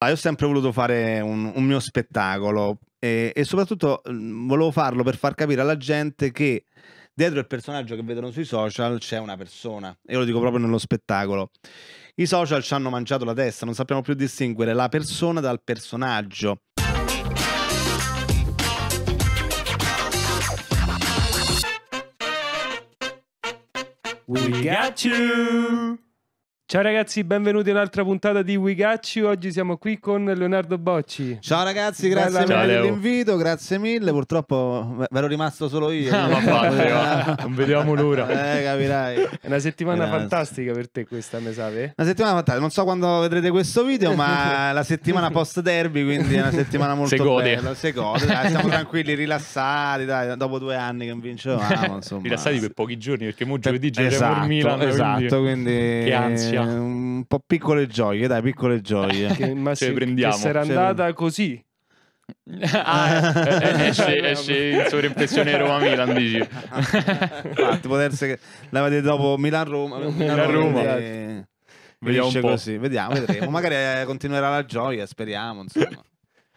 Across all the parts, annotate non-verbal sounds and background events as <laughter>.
Ah, io ho sempre voluto fare un, un mio spettacolo e, e, soprattutto mm, volevo farlo per far capire alla gente che dietro il personaggio che vedono sui social c'è una persona. E io lo dico proprio nello spettacolo. I social ci hanno mangiato la testa, non sappiamo più distinguere la persona dal personaggio. We got you! Ciao ragazzi, benvenuti in un'altra puntata di Wigacci. Oggi siamo qui con Leonardo Bocci. Ciao ragazzi, grazie Ciao, mille l'invito, grazie mille. Purtroppo ve l'ho rimasto solo io. Ah, ma fate, oh. non vediamo l'ora. <laughs> Eh, capirai. È una settimana grazie. fantastica per te questa, me sape? Eh? Una settimana fantastica. Non so quando vedrete questo video, ma <laughs> la settimana post derby, quindi è una settimana molto Se gode. bella. Se gode. Dai, siamo tranquilli, rilassati, dai, dopo due anni che vincevamo, insomma. Rilassati per pochi giorni perché mo giovedì esatto, giocheremo esatto, il Milan, esatto, quindi... quindi... Che ansia. Eh, un po' piccole gioie, dai, piccole gioie. <laughs> che, <laughs> ma ce se, prendiamo. Che sarà andata così. <laughs> ah, eh, eh, esce, esce in sovrimpressione Roma-Milan dici Infatti, può essere la vedete dopo Milan-Roma Milan-Roma Milan esatto. vediamo così vediamo vedremo magari continuerà la gioia speriamo insomma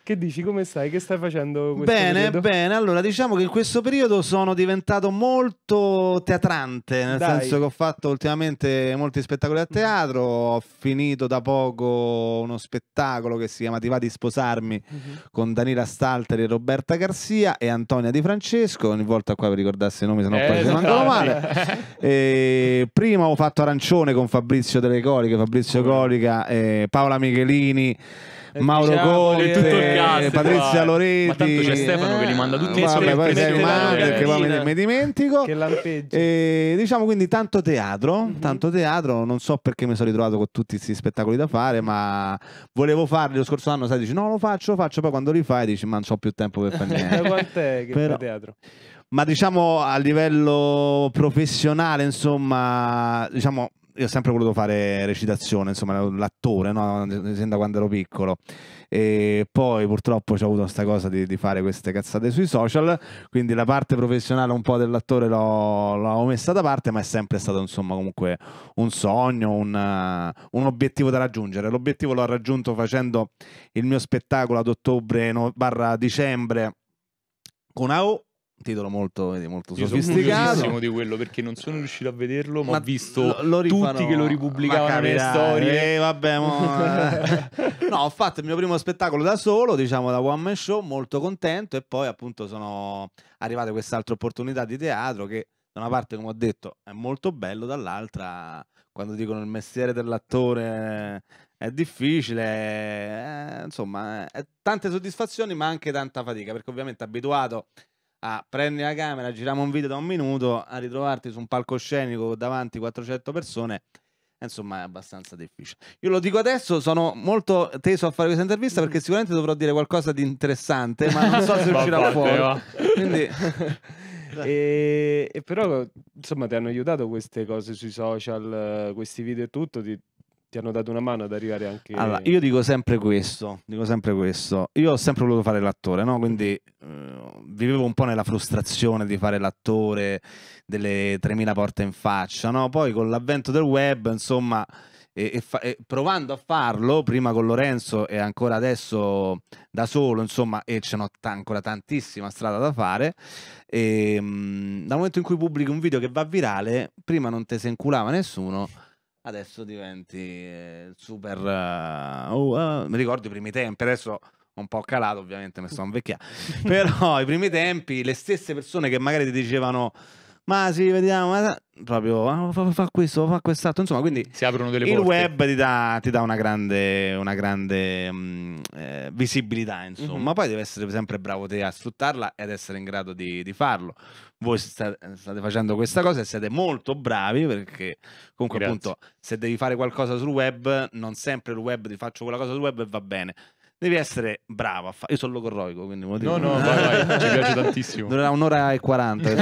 che dici? Come stai? Che stai facendo? Bene, periodo? bene. Allora, diciamo che in questo periodo sono diventato molto teatrante, nel Dai. senso che ho fatto ultimamente molti spettacoli a teatro, ho finito da poco uno spettacolo che si chiama Ti va di sposarmi uh-huh. con Danila Stalteri, Roberta Garzia e Antonia Di Francesco, ogni volta qua vi ricordassi i nomi, se no eh, poi ci esatto. mancano male. <laughs> e prima ho fatto Arancione con Fabrizio Delle Coliche, Fabrizio Corica, eh, Paola Michelini Mauro Conte, Patrizia Loretti. Ma tanto c'è Stefano che li manda tutti eh, Vabbè, poi sei male perché poi me mi dimentico. E, diciamo quindi tanto teatro, mm -hmm. tanto teatro, non so perché mi sono ritrovato con tutti questi spettacoli da fare, ma volevo farli lo scorso anno, sai, dici no, lo faccio, lo faccio, poi quando li fai dici "Ma non ho più tempo per fare <laughs> niente". Quant'è che Però... teatro? Ma diciamo a livello professionale, insomma, diciamo io ho sempre voluto fare recitazione, insomma, l'attore, no? sin da quando ero piccolo. E poi purtroppo ho avuto questa cosa di, di, fare queste cazzate sui social, quindi la parte professionale un po' dell'attore l'ho, l'ho messa da parte, ma è sempre stato insomma comunque un sogno, un, un obiettivo da raggiungere. L'obiettivo l'ho raggiunto facendo il mio spettacolo ad ottobre no, dicembre con AO titolo molto, molto Io sofisticato. Io di quello perché non sono riuscito a vederlo, ma, ma ho visto lo, lo tutti che lo ripubblicavano le storie. Eh, vabbè, mo... <laughs> Eh. no, ho fatto il mio primo spettacolo da solo, diciamo da one man show, molto contento e poi appunto sono arrivate queste altre opportunità di teatro che da una parte, come ho detto, è molto bello, dall'altra quando dicono il mestiere dell'attore è difficile, eh, insomma, eh, tante soddisfazioni ma anche tanta fatica, perché ovviamente abituato a prendi la camera, giriamo un video da un minuto, a ritrovarti su un palcoscenico davanti 400 persone, insomma è abbastanza difficile. Io lo dico adesso, sono molto teso a fare questa intervista perché mm-hmm. sicuramente dovrò dire qualcosa di interessante, ma non so <laughs> se uscirà fuori. Quindi... <laughs> e, eh, e, però insomma ti hanno aiutato queste cose sui social, questi video e tutto, ti, ti hanno dato una mano ad arrivare anche... Allora, io dico sempre questo, dico sempre questo. Io ho sempre voluto fare l'attore, no? Quindi eh, vivevo un po' nella frustrazione di fare l'attore, delle 3.000 porte in faccia, no? Poi con l'avvento del web, insomma... E, e, e, provando a farlo prima con Lorenzo e ancora adesso da solo, insomma, e ce n'ho ancora tantissima strada da fare. E, ehm, mh, dal momento in cui pubblichi un video che va virale, prima non te se inculava nessuno adesso diventi eh, super... Uh, uh, mi ricordo i primi tempi, adesso un po' calato ovviamente, mi sono invecchiato, <laughs> però i primi tempi le stesse persone che magari ti dicevano ma sì, vediamo, ma... proprio ah, fa, fa questo, fa quest'altro, insomma, quindi si aprono delle il porte. web ti dà, ti dà, una grande, una grande mm, eh, visibilità, insomma, mm -hmm. poi devi essere sempre bravo te a sfruttarla ed essere in grado di, di farlo. Voi sta, state facendo questa cosa e siete molto bravi perché comunque Grazie. appunto se devi fare qualcosa sul web, non sempre il web ti faccio quella cosa sul web e va bene devi essere bravo a fare. Io sono logorroico, quindi No, no, vai, vai, ci piace <laughs> tantissimo. Durerà un'ora e 40.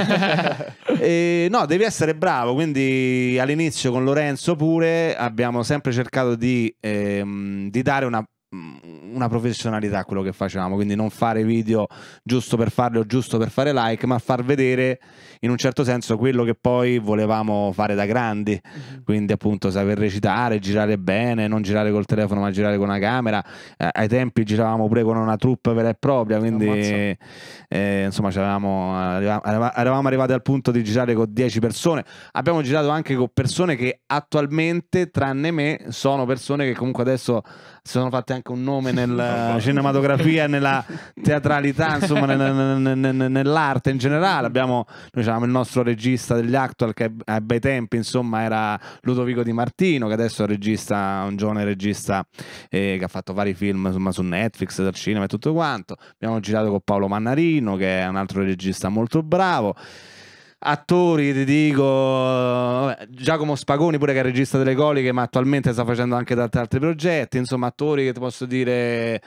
<laughs> no, devi essere bravo, quindi all'inizio con Lorenzo pure abbiamo sempre cercato di, ehm, di dare una Mm, una professionalità quello che facevamo, quindi non fare video giusto per farlo, o giusto per fare like, ma far vedere in un certo senso quello che poi volevamo fare da grandi, mhm. quindi appunto saper recitare, girare bene, non girare col telefono ma girare con una camera, eh, ai tempi giravamo pure con una troupe vera e propria, quindi eh, insomma eravamo arrivati al punto di girare con 10 persone, abbiamo girato anche con persone che attualmente, tranne me, sono persone che comunque adesso si sono fatte anche un nome eh, nella cinematografia, nella <laughs> teatralità, insomma, nell'arte in generale. Abbiamo diciamo, il nostro regista degli actual che ai bei tempi, insomma, era Ludovico Di Martino, che adesso è un, regista, un giovane regista eh, che ha fatto vari film insomma, su Netflix, dal cinema e tutto quanto. Abbiamo girato con Paolo Mannarino, che è un altro regista molto bravo attori, ti dico Giacomo Spagoni pure che è regista delle coliche, ma attualmente sta facendo anche tanti altri progetti, insomma attori che ti posso dire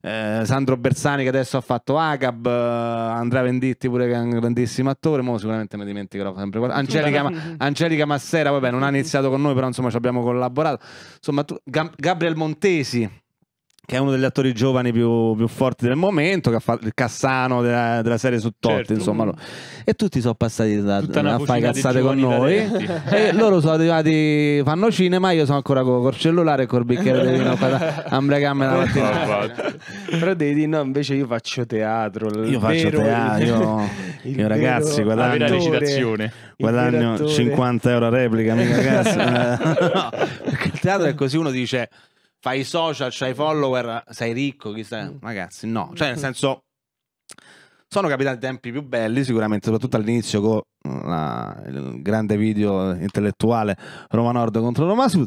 eh, Sandro Bersani che adesso ha fatto Agab, eh, Andrea Venditti pure che è un grandissimo attore, mo sicuramente mi dimenticherò sempre Angelica, <laughs> Angelica Massera, vabbè non ha iniziato con noi, però insomma ci abbiamo collaborato. Insomma, tu, Gab- Gabriel Montesi che è uno degli attori giovani più, più forti del momento, che ha fatto il Cassano della, della serie su Totti, certo. insomma. E tutti sono passati da, a fare cazzate con noi. <laughs> e loro sono arrivati, fanno cinema, io sono ancora col, col cellulare e col bicchiere di vino a ambrecamera la mattina. <laughs> Però devi dire, no, invece io faccio teatro. Io faccio vero, teatro, io, <laughs> io ragazzi, guadagno, recitazione. guadagno 50 euro a replica, mica cazzo. no, perché il teatro è così, uno dice fai i social, c'hai follower, sei ricco, chissà. Mm. Ragazzi, no. Cioè, nel mm. senso, sono capitati tempi più belli, sicuramente, soprattutto all'inizio con la, il grande video intellettuale Roma Nord contro Roma Sud.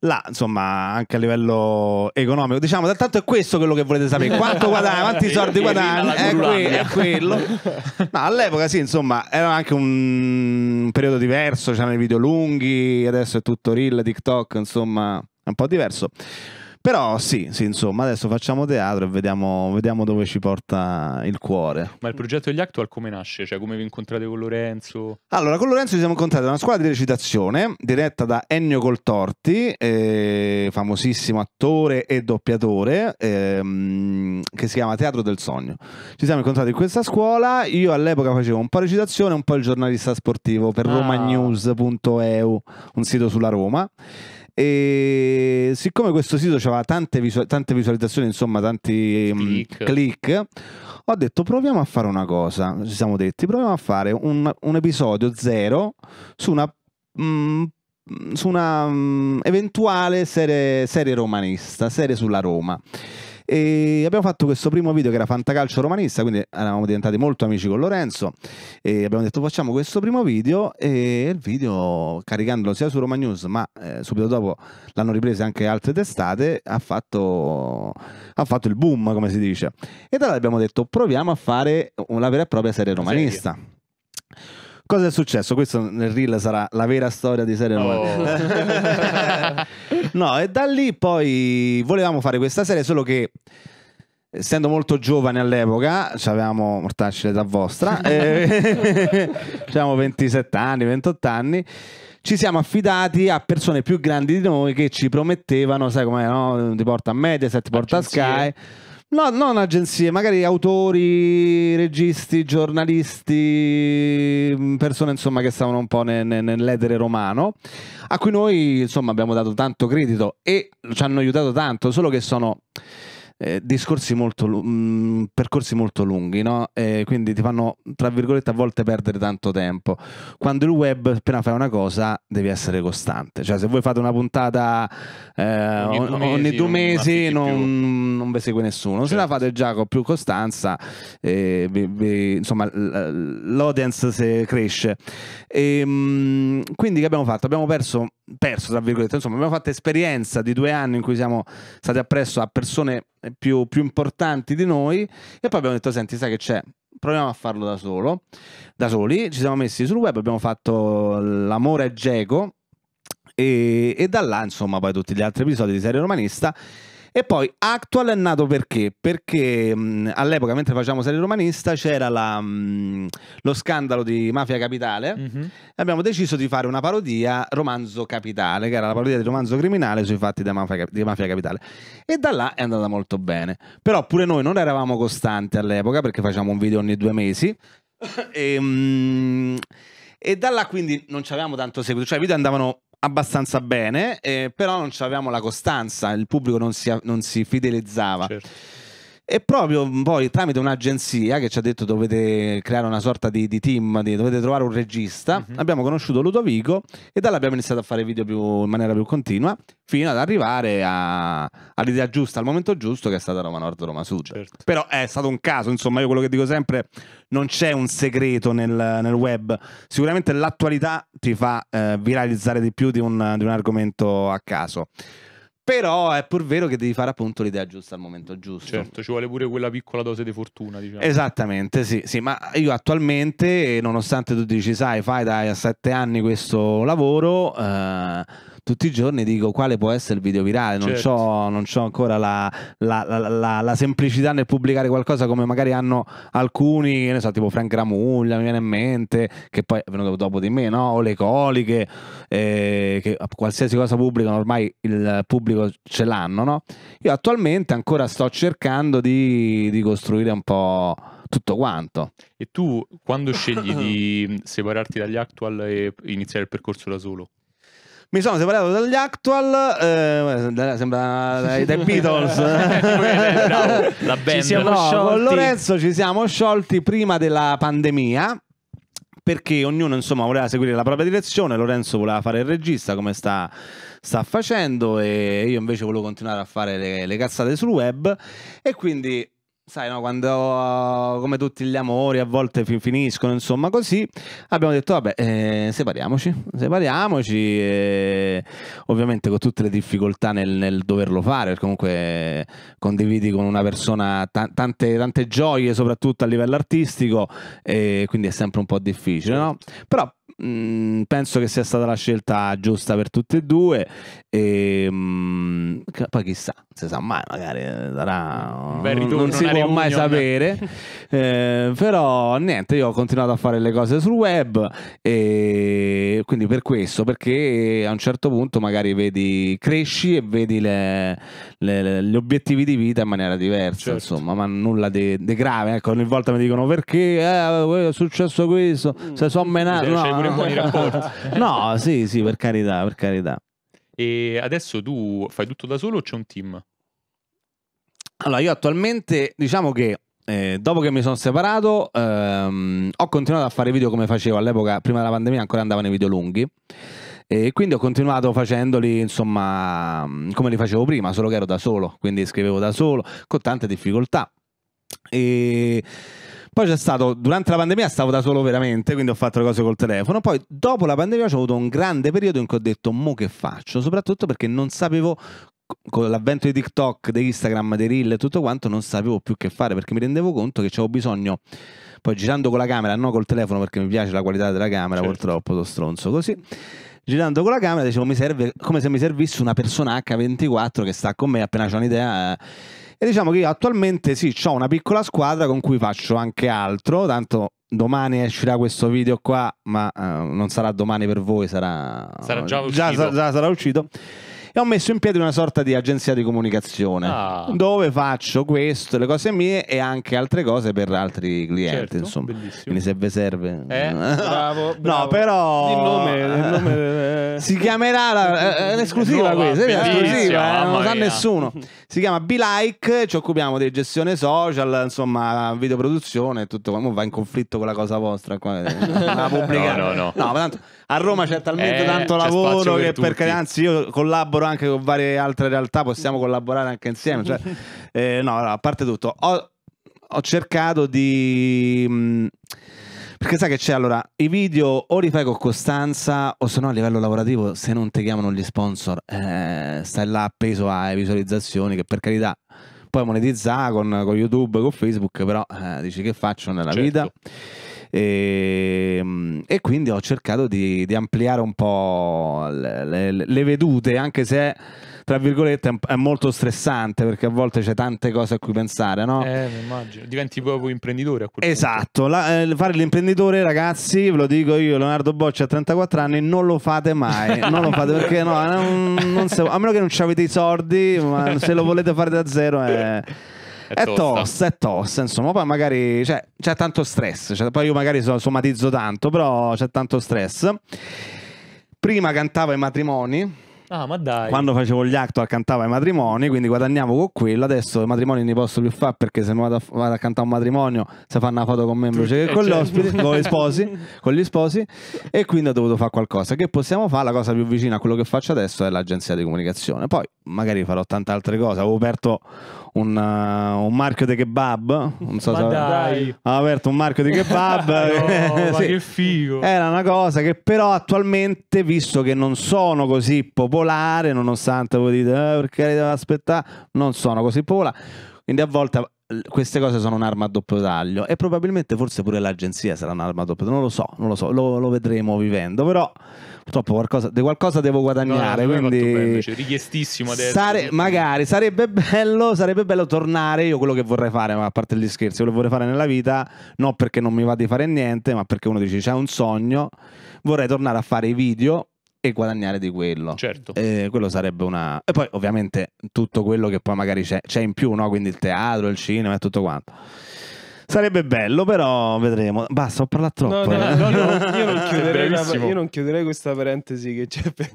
Là, insomma, anche a livello economico, diciamo, tanto è questo quello che volete sapere: quanto guadagna, quanti <laughs> soldi guadagna, è, que- è, quello. No, all'epoca, sì, insomma, era anche un periodo diverso. C'erano i video lunghi, adesso è tutto reel, TikTok, insomma è un po' diverso. Però sì, sì, insomma, adesso facciamo teatro e vediamo, vediamo, dove ci porta il cuore. Ma il progetto degli Actual come nasce? Cioè, come vi incontrate con Lorenzo? Allora, con Lorenzo ci siamo incontrati a una scuola di recitazione diretta da Ennio Coltorti, eh, famosissimo attore e doppiatore, eh, che si chiama Teatro del Sogno. Ci siamo incontrati in questa scuola, io all'epoca facevo un po' recitazione, un po' il giornalista sportivo per ah. romanews.eu, un sito sulla Roma. E siccome questo sito aveva tante, visual- tante visualizzazioni, insomma, tanti mm, click. click. ho detto proviamo a fare una cosa. Ci siamo detti, proviamo a fare un, un episodio zero su una. Mh, mm, su una mh, mm, eventuale serie, serie romanista, serie sulla Roma. E abbiamo fatto questo primo video che era Fantacalcio Romanista, quindi eravamo diventati molto amici con Lorenzo e abbiamo detto facciamo questo primo video e il video caricandolo sia su Roma News ma eh, subito dopo l'hanno ripreso anche altre testate ha fatto, ha fatto il boom come si dice. E da là abbiamo detto proviamo a fare una vera e propria serie romanista. Serie Cosa è successo? Questo nel reel sarà la vera storia di serie oh. <laughs> no, e da lì poi volevamo fare questa serie, solo che essendo molto giovane all'epoca, avevamo mortacci da vostra, <laughs> eh, <laughs> avevamo 27 anni, 28 anni, ci siamo affidati a persone più grandi di noi che ci promettevano, sai com'è, no? ti porta a Mediaset, ti porta a Sky No, non agenzie, magari autori, registi, giornalisti, mm, persone insomma che stavano un po' nel, nell'edere romano, a cui noi insomma abbiamo dato tanto credito e ci hanno aiutato tanto, solo che sono eh, discorsi molto, mh, mm, percorsi molto lunghi, no? eh, quindi ti fanno, tra virgolette, a volte perdere tanto tempo. Quando il web, appena fai una cosa, devi essere costante. Cioè, se voi fate una puntata eh, ogni, due ogni mesi, due mesi non, non, vi segue nessuno. Certo. Se la certo. fate già con più costanza, eh, vi, vi, insomma, l'audience cresce. E, ehm, mh, quindi che abbiamo fatto? Abbiamo perso, perso, tra virgolette, insomma, abbiamo fatto esperienza di due anni in cui siamo stati appresso a persone eh, più, più importanti di noi e poi abbiamo detto senti sai che c'è proviamo a farlo da solo da soli ci siamo messi sul web abbiamo fatto l'amore a Gego e, e da là insomma poi tutti gli altri episodi di serie romanista e poi Actual è nato perché? Perché mh, mm, all'epoca, mentre facciamo serie romanista, c'era la, mh, mm, lo scandalo di Mafia Capitale mm -hmm. e abbiamo deciso di fare una parodia romanzo capitale, che era la parodia di romanzo criminale sui fatti di Mafia, di Mafia Capitale. E da là è andata molto bene. Però pure noi non eravamo costanti all'epoca perché facciamo un video ogni due mesi. <coughs> e, mh, mm, e da là quindi non ci avevamo tanto seguito, cioè i video andavano abbastanza bene, eh, però non avevamo la costanza, il pubblico non si, non si fidelizzava. Certo. E proprio poi tramite un'agenzia che ci ha detto dovete creare una sorta di, di team, di, dovete trovare un regista, mm-hmm. abbiamo conosciuto Ludovico e da là abbiamo iniziato a fare video più, in maniera più continua fino ad arrivare a, all'idea giusta, al momento giusto che è stata Roma Nord, Roma Sud. Certo. Però è stato un caso, insomma io quello che dico sempre, non c'è un segreto nel, nel web, sicuramente l'attualità ti fa eh, viralizzare di più di un, di un argomento a caso. Però è pur vero che devi fare appunto l'idea giusta al momento giusto. Certo, ci vuole pure quella piccola dose di fortuna, diciamo. Esattamente, sì, sì, ma io attualmente, nonostante tu dici, sai, fai da 7 anni questo lavoro, eh, tutti i giorni dico quale può essere il video virale, non certo. ho non c'ho ancora la, la, la, la, semplicità nel pubblicare qualcosa come magari hanno alcuni, ne so, tipo Frank Ramuglia, mi viene in mente, che poi è venuto dopo di me, no? o le coliche, eh, che qualsiasi cosa pubblicano ormai il pubblico ce l'hanno. No? Io attualmente ancora sto cercando di, di costruire un po' tutto quanto. E tu quando scegli di <coughs> separarti dagli actual e iniziare il percorso da solo? Mi sono separato dagli Actual, eh, sembra dai, dai <laughs> Beatles. la band. Ci siamo no, Con Lorenzo ci siamo sciolti prima della pandemia perché ognuno insomma voleva seguire la propria direzione, Lorenzo voleva fare il regista come sta, sta facendo e io invece volevo continuare a fare le, le cazzate sul web e quindi Sai, no, quando uh, come tutti gli amori a volte finiscono, insomma, così abbiamo detto: vabbè, eh, separiamoci, separiamoci, eh, ovviamente con tutte le difficoltà nel, nel doverlo fare, perché comunque condividi con una persona ta tante, tante, gioie, soprattutto a livello artistico, e quindi è sempre un po' difficile, no? Però mh, mm, penso che sia stata la scelta giusta per tutte e due. E, mh, mm, poi chissà, si sa mai, magari sarà eh, un ritorno, non si può riunione. mai sapere. <laughs> eh, però niente, io ho continuato a fare le cose sul web e quindi per questo, perché a un certo punto magari vedi, cresci e vedi le, le, gli obiettivi di vita in maniera diversa, certo. insomma, ma nulla di grave. Ecco, ogni volta mi dicono perché eh, è successo questo, mm. se sono menato. No, pure buoni rapporti. no, sì, sì, per carità, per carità. E adesso tu fai tutto da solo o c'è un team? Allora, io attualmente diciamo che eh, dopo che mi sono separato, ehm, ho continuato a fare video come facevo all'epoca, prima della pandemia ancora andavano i video lunghi. E quindi ho continuato facendoli, insomma, come li facevo prima, solo che ero da solo, quindi scrivevo da solo, con tante difficoltà. E poi c'è stato, durante la pandemia stavo da solo veramente, quindi ho fatto le cose col telefono. Poi dopo la pandemia ho avuto un grande periodo in cui ho detto, mo che faccio? Soprattutto perché non sapevo con l'avvento di TikTok, di Instagram, di Reel e tutto quanto, non sapevo più che fare perché mi rendevo conto che avevo bisogno, poi girando con la camera, non col telefono perché mi piace la qualità della camera, certo. purtroppo sono stronzo così. Girando con la camera dicevo mi serve come se mi servisse una persona H24 che sta con me appena c'è un'idea. Eh, e diciamo che io attualmente sì, ho una piccola squadra con cui faccio anche altro, tanto domani uscirà questo video qua, ma uh, non sarà domani per voi, sarà... Sarà già uscito. Già, già sarà uscito e ho messo in piedi una sorta di agenzia di comunicazione ah. dove faccio questo, le cose mie e anche altre cose per altri clienti. Certo, insomma. Bellissimo. Quindi se vi serve... Eh, bravo, <laughs> bravo. No, però... Il nome... Il nome... <laughs> Eh. si chiamerà la, eh, eh, l'esclusiva Nuova, questa, l'esclusiva, eh, non lo sa nessuno. Si chiama Be Like, ci occupiamo di gestione social, insomma, videoproduzione e tutto. Va in conflitto con la cosa vostra qua. <laughs> la pubblicare. No, no, no. no tanto, a Roma c'è talmente eh, tanto lavoro che per carità, anzi io collaboro anche con varie altre realtà, possiamo collaborare anche insieme. Cioè, <laughs> eh, no, a parte tutto, ho, ho cercato di... Mm, perché sai che c'è allora, i video o li fai con costanza o se no a livello lavorativo se non ti chiamano gli sponsor eh, stai là appeso alle visualizzazioni che per carità puoi monetizzare con, con YouTube, con Facebook, però eh, dici che faccio nella certo. vita. E, ehm, e quindi ho cercato di, di ampliare un po' le, le, le, vedute, anche se tra virgolette è molto stressante perché a volte c'è tante cose a cui pensare, no? Eh, immagino. Diventi proprio imprenditore a quel Esatto, La, eh, fare l'imprenditore, ragazzi, ve lo dico io, Leonardo Bocci a 34 anni, non lo fate mai, non lo fate perché no, non, non se, a meno che non ci avete i soldi, ma se lo volete fare da zero è... Eh, è, tosta. è tosta, insomma, poi magari cioè, c'è tanto stress, cioè, poi io magari somatizzo tanto, però c'è tanto stress. Prima cantavo ai matrimoni. Ah, ma dai. Quando facevo gli actor cantavo ai matrimoni, quindi guadagnavo con quello. Adesso i matrimoni ne posso più fare perché se vado a, vado a cantare un matrimonio, se fanno una foto con me invece che con cioè, l'ospite, certo. con, gli sposi, <laughs> con gli sposi. E quindi ho dovuto fare qualcosa. Che possiamo fare? La cosa più vicina a quello che faccio adesso è l'agenzia di comunicazione. Poi magari farò tante altre cose. Avevo aperto un, uh, un marchio di kebab. Non so ma se dai. Ha aperto un marchio di kebab. <laughs> no, eh, sì. che figo. Era una cosa che però attualmente, visto che non sono così popolare, nonostante voi dite eh, perché deve aspettare, non sono così popolare. Quindi a volte queste cose sono un'arma a doppio taglio e probabilmente forse pure l'agenzia sarà un'arma a doppio taglio, non lo so, non lo so, lo, lo vedremo vivendo, però purtroppo qualcosa, di qualcosa devo guadagnare, no, quindi cioè, richiestissimo adesso. Sare, magari sarebbe bello, sarebbe bello tornare, io quello che vorrei fare, ma a parte gli scherzi, quello che vorrei fare nella vita, non perché non mi va di fare niente, ma perché uno dice c'è un sogno, vorrei tornare a fare i video e guadagnare di quello. Certo. Eh, quello sarebbe una... E poi ovviamente tutto quello che poi magari c'è, c'è in più, no? Quindi il teatro, il cinema e tutto quanto. Sarebbe bello, però vedremo. Basta, ho parlato troppo. No, no, eh. no, io, non <laughs> la, io, non chiuderei questa parentesi che c'è per,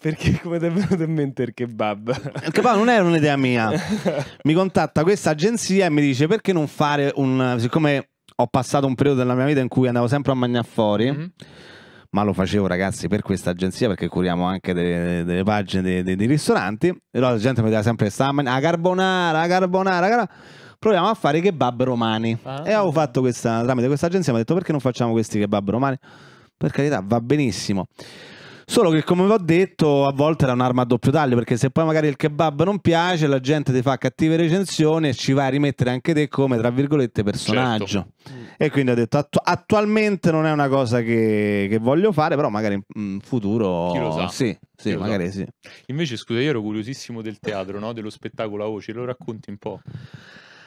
perché come ti è venuto in mente il kebab? Il kebab non era un'idea mia. <laughs> Mi contatta questa agenzia e mi dice perché non fare un... Siccome ho passato un periodo della mia vita in cui andavo sempre a mangiare fuori... Mm-hmm ma lo facevo ragazzi per questa agenzia perché curiamo anche delle, delle pagine dei, dei, ristoranti e allora la gente mi diceva sempre a carbonara, a carbonara, a carbonara proviamo a fare i kebab romani ah. e avevo fatto questa, tramite questa agenzia mi ha detto perché non facciamo questi kebab romani per carità va benissimo Solo che come vi ho detto, a volte era un'arma a doppio taglio, perché se poi magari il kebab non piace, la gente ti fa cattive recensioni e ci vai a rimettere anche te come, tra virgolette, personaggio. Certo. E quindi ho detto, attu- attualmente non è una cosa che, che voglio fare, però magari in futuro... Chi lo sa. Sì, sì, magari so. sì. Invece, scusa, io ero curiosissimo del teatro, no? dello spettacolo a O, ce lo racconti un po'.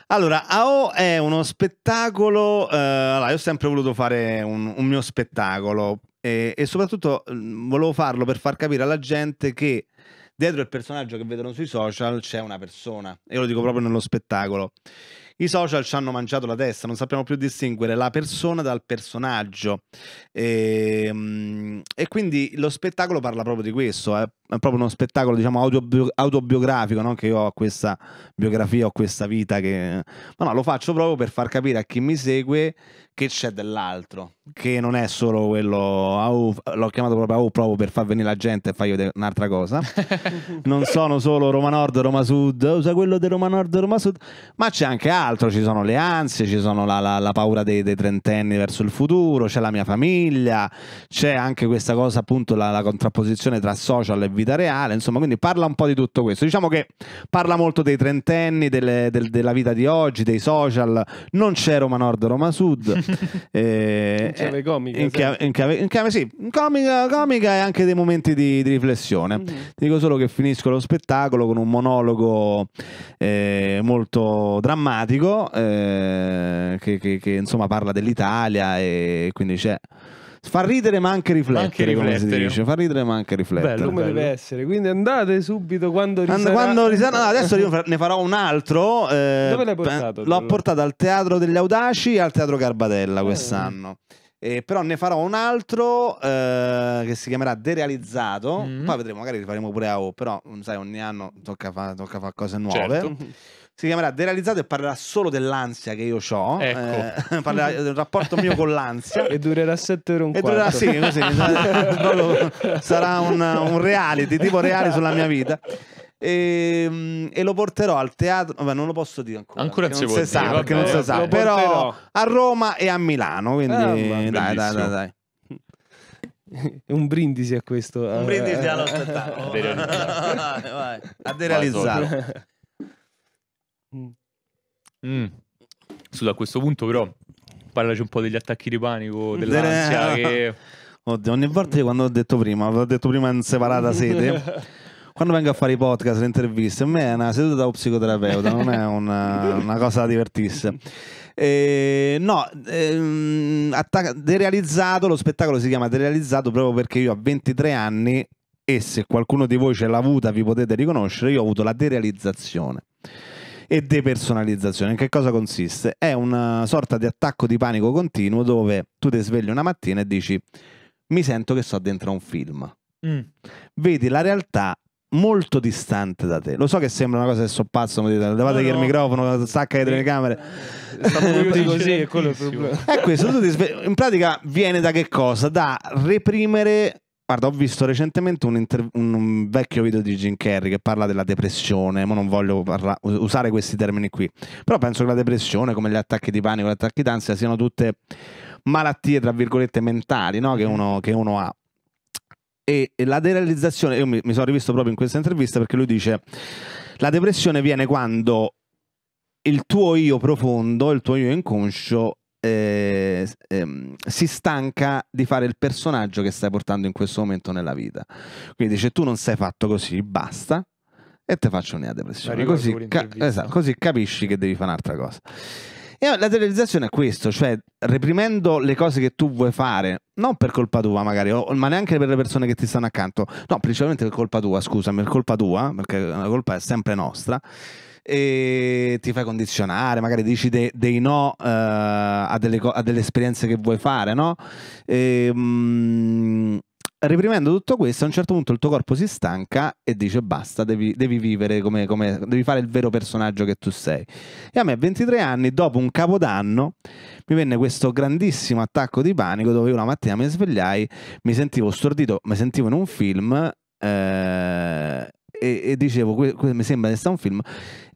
Allora, AO è uno spettacolo. Eh, allora, io ho sempre voluto fare un, un mio spettacolo e, e soprattutto mh, mm, volevo farlo per far capire alla gente che dietro il personaggio che vedono sui social c'è una persona, e lo dico proprio nello spettacolo. I social ci hanno mangiato la testa, non sappiamo più distinguere la persona dal personaggio. E, ehm, e quindi lo spettacolo parla proprio di questo, eh? è proprio uno spettacolo diciamo autobi autobiografico, non che io ho questa biografia, ho questa vita, che... ma no, lo faccio proprio per far capire a chi mi segue che c'è dell'altro, che non è solo quello, oh, l'ho chiamato proprio, oh, proprio per far venire la gente e fargli vedere un'altra cosa, <laughs> non sono solo Roma Nord, Roma Sud, usa oh, quello di Roma Nord, Roma Sud, ma c'è anche altro, ci sono le ansie, ci sono la, la, la paura dei, dei, trentenni verso il futuro, c'è la mia famiglia, c'è anche questa cosa appunto, la, la contrapposizione tra social e vita reale, insomma, quindi parla un po' di tutto questo, diciamo che parla molto dei trentenni, delle, del, della vita di oggi, dei social, non c'è Roma Nord, Roma Sud. <laughs> Eh, in chiave eh, comica. In chiave, sì, comica, e anche dei momenti di, di riflessione. Mm. Ti dico solo che finisco lo spettacolo con un monologo eh, molto drammatico eh, che, che, che insomma parla dell'Italia e quindi c'è... Fa ridere ma anche riflettere, anche riflettere. Fa ridere ma anche riflettere. Bello, come bello. deve essere. Quindi andate subito quando risarà. Quando risarà... No, adesso io ne farò un altro. Eh, Dove l'hai portato? L'ho portato al Teatro degli Audaci e al Teatro Garbatella eh. Ah. quest'anno. Eh, però ne farò un altro eh, che si chiamerà Derealizzato. Mm -hmm. Poi vedremo, magari li faremo pure a O, però mm, sai, ogni anno tocca fare fa cose nuove. Certo si chiamerà Derealizzato e parlerà solo dell'ansia che io ho. Ecco. Eh, parlerà del rapporto mio con l'ansia. E durerà 7 ore un quarto. e durerà, sì, così, <laughs> sarà un, un reality, tipo reale sulla mia vita. E, ehm, e, lo porterò al teatro. Vabbè, non lo posso dire ancora. Ancora non si, può sa, vabbè, perché non si sa. Però a Roma e a Milano. Quindi eh, dai, dai, dai, dai, Un brindisi a questo. Un brindisi eh. allo spettacolo. <laughs> a derealizzare. Mm. mm. Scusa, a questo punto però parlaci un po' degli attacchi di panico, dell'ansia eh. che... Oddio, ogni volta quando ho detto prima, l'ho detto prima in separata <laughs> sede, quando vengo a fare i podcast, le interviste, a me è una seduta da psicoterapeuta, non è una, una cosa da divertirsi. Eh, no, ehm, attac- derealizzato, lo spettacolo si chiama derealizzato proprio perché io a 23 anni, e se qualcuno di voi ce l'ha avuta vi potete riconoscere, io ho avuto la derealizzazione e depersonalizzazione. Che cosa consiste? È una sorta di attacco di panico continuo dove tu ti svegli una mattina e dici mi sento che sto dentro a un film. Mm. Vedi la realtà molto distante da te. Lo so che sembra una cosa che so pazzo, mi dite, levate no, no. il microfono, stacca le telecamere. Sì, eh, <laughs> così, è quello il problema. È questo, in pratica viene da che cosa? Da reprimere Guarda, ho visto recentemente un, inter... un, vecchio video di Jim Carrey che parla della depressione, ma non voglio parla... usare questi termini qui, però penso che la depressione, come gli attacchi di panico, gli attacchi d'ansia, siano tutte malattie, tra virgolette, mentali no? che, mm. uno, che, uno, ha. E, e la derealizzazione, io mi, mi sono rivisto proprio in questa intervista perché lui dice, la depressione viene quando il tuo io profondo, il tuo io inconscio eh, ehm, si stanca di fare il personaggio che stai portando in questo momento nella vita. Quindi dice tu non sei fatto così, basta, e te faccio una depressione. Così, ca- esatto, così capisci che devi fare un'altra cosa. E la realizzazione è questo, cioè reprimendo le cose che tu vuoi fare, non per colpa tua magari, o, ma neanche per le persone che ti stanno accanto, no, principalmente per colpa tua, scusami, per colpa tua, perché la colpa è sempre nostra, e ti fai condizionare, magari dici de dei no uh, a, delle a, delle esperienze che vuoi fare, no? E, ehm, mh, reprimendo tutto questo, a un certo punto il tuo corpo si stanca e dice basta, devi, devi vivere come, come, devi fare il vero personaggio che tu sei. E a me a 23 anni, dopo un capodanno, mi venne questo grandissimo attacco di panico dove una mattina mi svegliai, mi sentivo stordito, mi sentivo in un film eh, e, e, dicevo, mi sembra che sia un film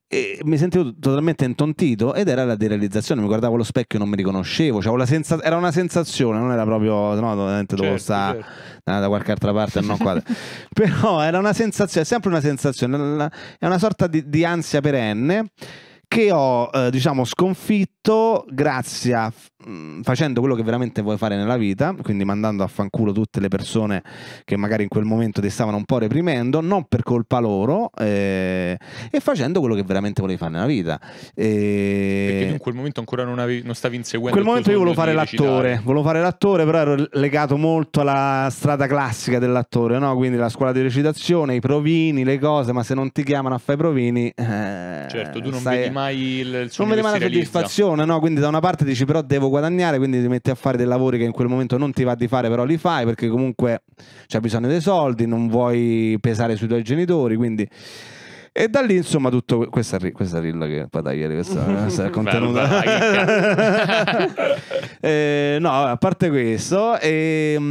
e mi sentivo totalmente intontito ed era la derealizzazione, mi guardavo allo specchio e non mi riconoscevo, cioè, senza... era una sensazione, non era proprio, no, ovviamente certo, stare certo. da qualche altra parte, non qua. <laughs> però era una sensazione, è sempre una sensazione, è una sorta di, di ansia perenne che ho, eh, diciamo, sconfitto grazie a Mm, facendo quello che veramente vuoi fare nella vita, quindi mandando a fanculo tutte le persone che magari in quel momento ti stavano un po' reprimendo, non per colpa loro, eh, e facendo quello che veramente volevi fare nella vita. Eh, Perché tu in quel momento ancora non, avevi, non stavi inseguendo... In quel momento io volevo fare l'attore, volevo fare l'attore, però ero legato molto alla strada classica dell'attore, no? quindi la scuola di recitazione, i provini, le cose, ma se non ti chiamano a fare i provini... Eh, certo, tu non sai, vedi mai il... il non vedi mai la soddisfazione, no? quindi da una parte dici però devo devo guadagnare, quindi ti metti a fare dei lavori che in quel momento non ti va di fare, però li fai perché comunque c'è bisogno dei soldi, non vuoi pesare sui tuoi genitori, quindi... E da lì, insomma, tutto. Questa, questa rilla che fa tagliare, questa, <laughs> questa è contenuta. <laughs> eh, no, a parte questo, e, ehm,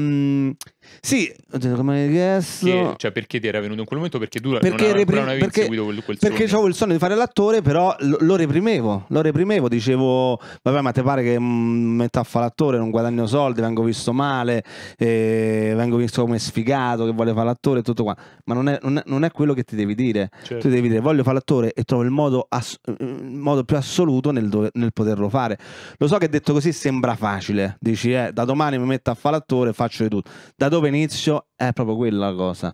mh, sì, come guess. Che, cioè, perché ti era venuto in quel momento? Perché tu perché non, reprim- non avevi perché, inseguito quel, quel Perché avevo il sogno di fare l'attore, però lo, lo, reprimevo. Lo reprimevo, dicevo, vabbè, ma ti pare che mm, metto a fare l'attore, non guadagno soldi, vengo visto male, eh, vengo visto come sfigato che vuole fare l'attore e tutto qua. Ma non è, non è, non è quello che ti devi dire. Certo. Tu devi dire, voglio fare l'attore e trovo il modo, ass- il modo più assoluto nel, do- nel, poterlo fare. Lo so che detto così sembra facile. Dici, eh, da domani mi metto a fare l'attore e faccio di tutto. Da domani dove inizio è proprio quella cosa.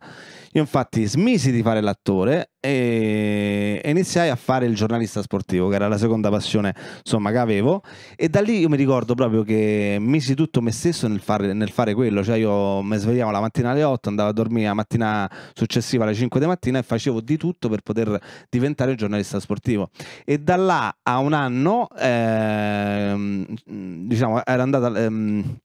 Io infatti smisi di fare l'attore e iniziai a fare il giornalista sportivo, che era la seconda passione insomma, che avevo. E da lì io mi ricordo proprio che misi tutto me stesso nel fare, nel fare quello. Cioè io mi svegliavo la mattina alle 8, andavo a dormire la mattina successiva alle 5 di mattina e facevo di tutto per poter diventare un giornalista sportivo. E da là a un anno, ehm, diciamo, era andata... Ehm,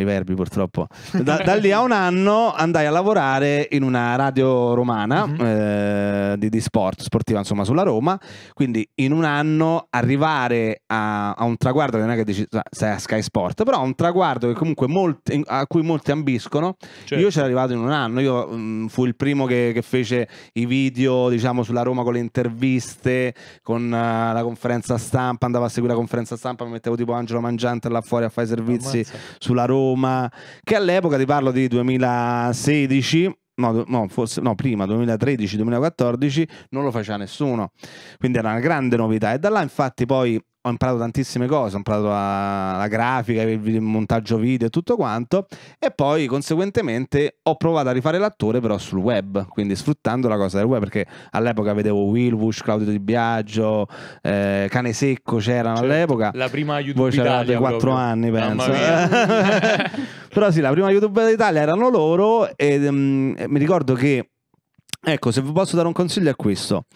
i verbi purtroppo. <laughs> Da, da, lì a un anno andai a lavorare in una radio romana mm -hmm. eh, di, di, sport, sportiva insomma sulla Roma, quindi in un anno arrivare a, a un traguardo che non è che dici sei a Sky Sport, però a un traguardo che comunque molti, a cui molti ambiscono, certo. io c'ero arrivato in un anno, io mh, mm, fui il primo che, che, fece i video diciamo sulla Roma con le interviste, con uh, la conferenza stampa, andavo a seguire la conferenza stampa, mi mettevo tipo Angelo Mangiante là fuori a fare i servizi Ammazza. sulla Roma Roma, che all'epoca, ti parlo di 2016, No, no, forse no, prima 2013-2014 non lo faceva nessuno, quindi era una grande novità e da là infatti poi ho imparato tantissime cose, ho imparato la, la grafica, il, il, montaggio video e tutto quanto e poi conseguentemente ho provato a rifare l'attore però sul web, quindi sfruttando la cosa del web perché all'epoca vedevo Wilwush, Claudio Di Biagio, eh, Cane Secco c'erano cioè, all'epoca. La prima YouTube Voi c'eravate 4 proprio. anni penso. <laughs> però sì, la prima YouTube d'Italia erano loro mm, e um, mi ricordo che ecco, se vi posso dare un consiglio è questo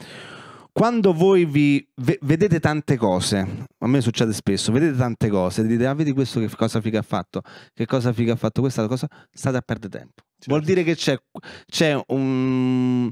quando voi vi vedete tante cose, a me succede spesso, vedete tante cose, dite, ah vedi questo che cosa figa ha fatto, che cosa figa ha fatto questa cosa, state a perdere tempo. Certo. Vuol dire che c'è, un,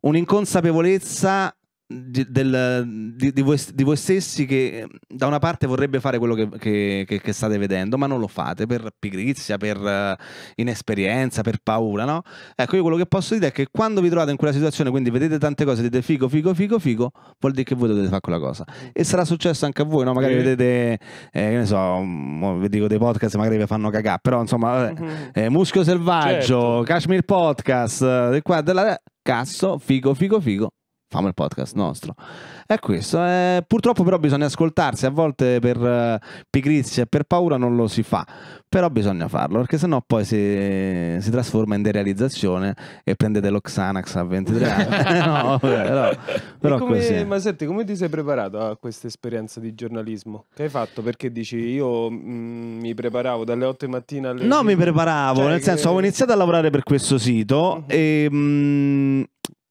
un'inconsapevolezza di, del, di, di, voi, di, voi, stessi che da una parte vorrebbe fare quello che, che, che, che state vedendo, ma non lo fate per pigrizia, per uh, inesperienza, per paura, no? Ecco, io quello che posso dire è che quando vi trovate in quella situazione, quindi vedete tante cose, dite figo, figo, figo, figo, vuol dire che voi dovete fare quella cosa. Mm. E sarà successo anche a voi, no? Magari eh. vedete, eh, che ne so, vi dico dei podcast, magari vi fanno cagà, però insomma, eh, mm-hmm. eh, Muschio Selvaggio, certo. Kashmir Podcast, eh, qua, della, cazzo, figo, figo, figo Famo il podcast nostro. È questo. Eh, purtroppo però bisogna ascoltarsi. A volte per eh, pigrizia e per paura non lo si fa. Però bisogna farlo, perché sennò poi si, si trasforma in derealizzazione e prendete lo Xanax a 23 anni. <laughs> <laughs> no, però, però come, Ma senti, come ti sei preparato a questa esperienza di giornalismo? Che hai fatto? Perché dici io mh, mm, mi preparavo dalle 8 di mattina alle... No, mi preparavo, cioè, nel che... senso avevo iniziato a lavorare per questo sito uh mhm. -huh. e... Mh, mm,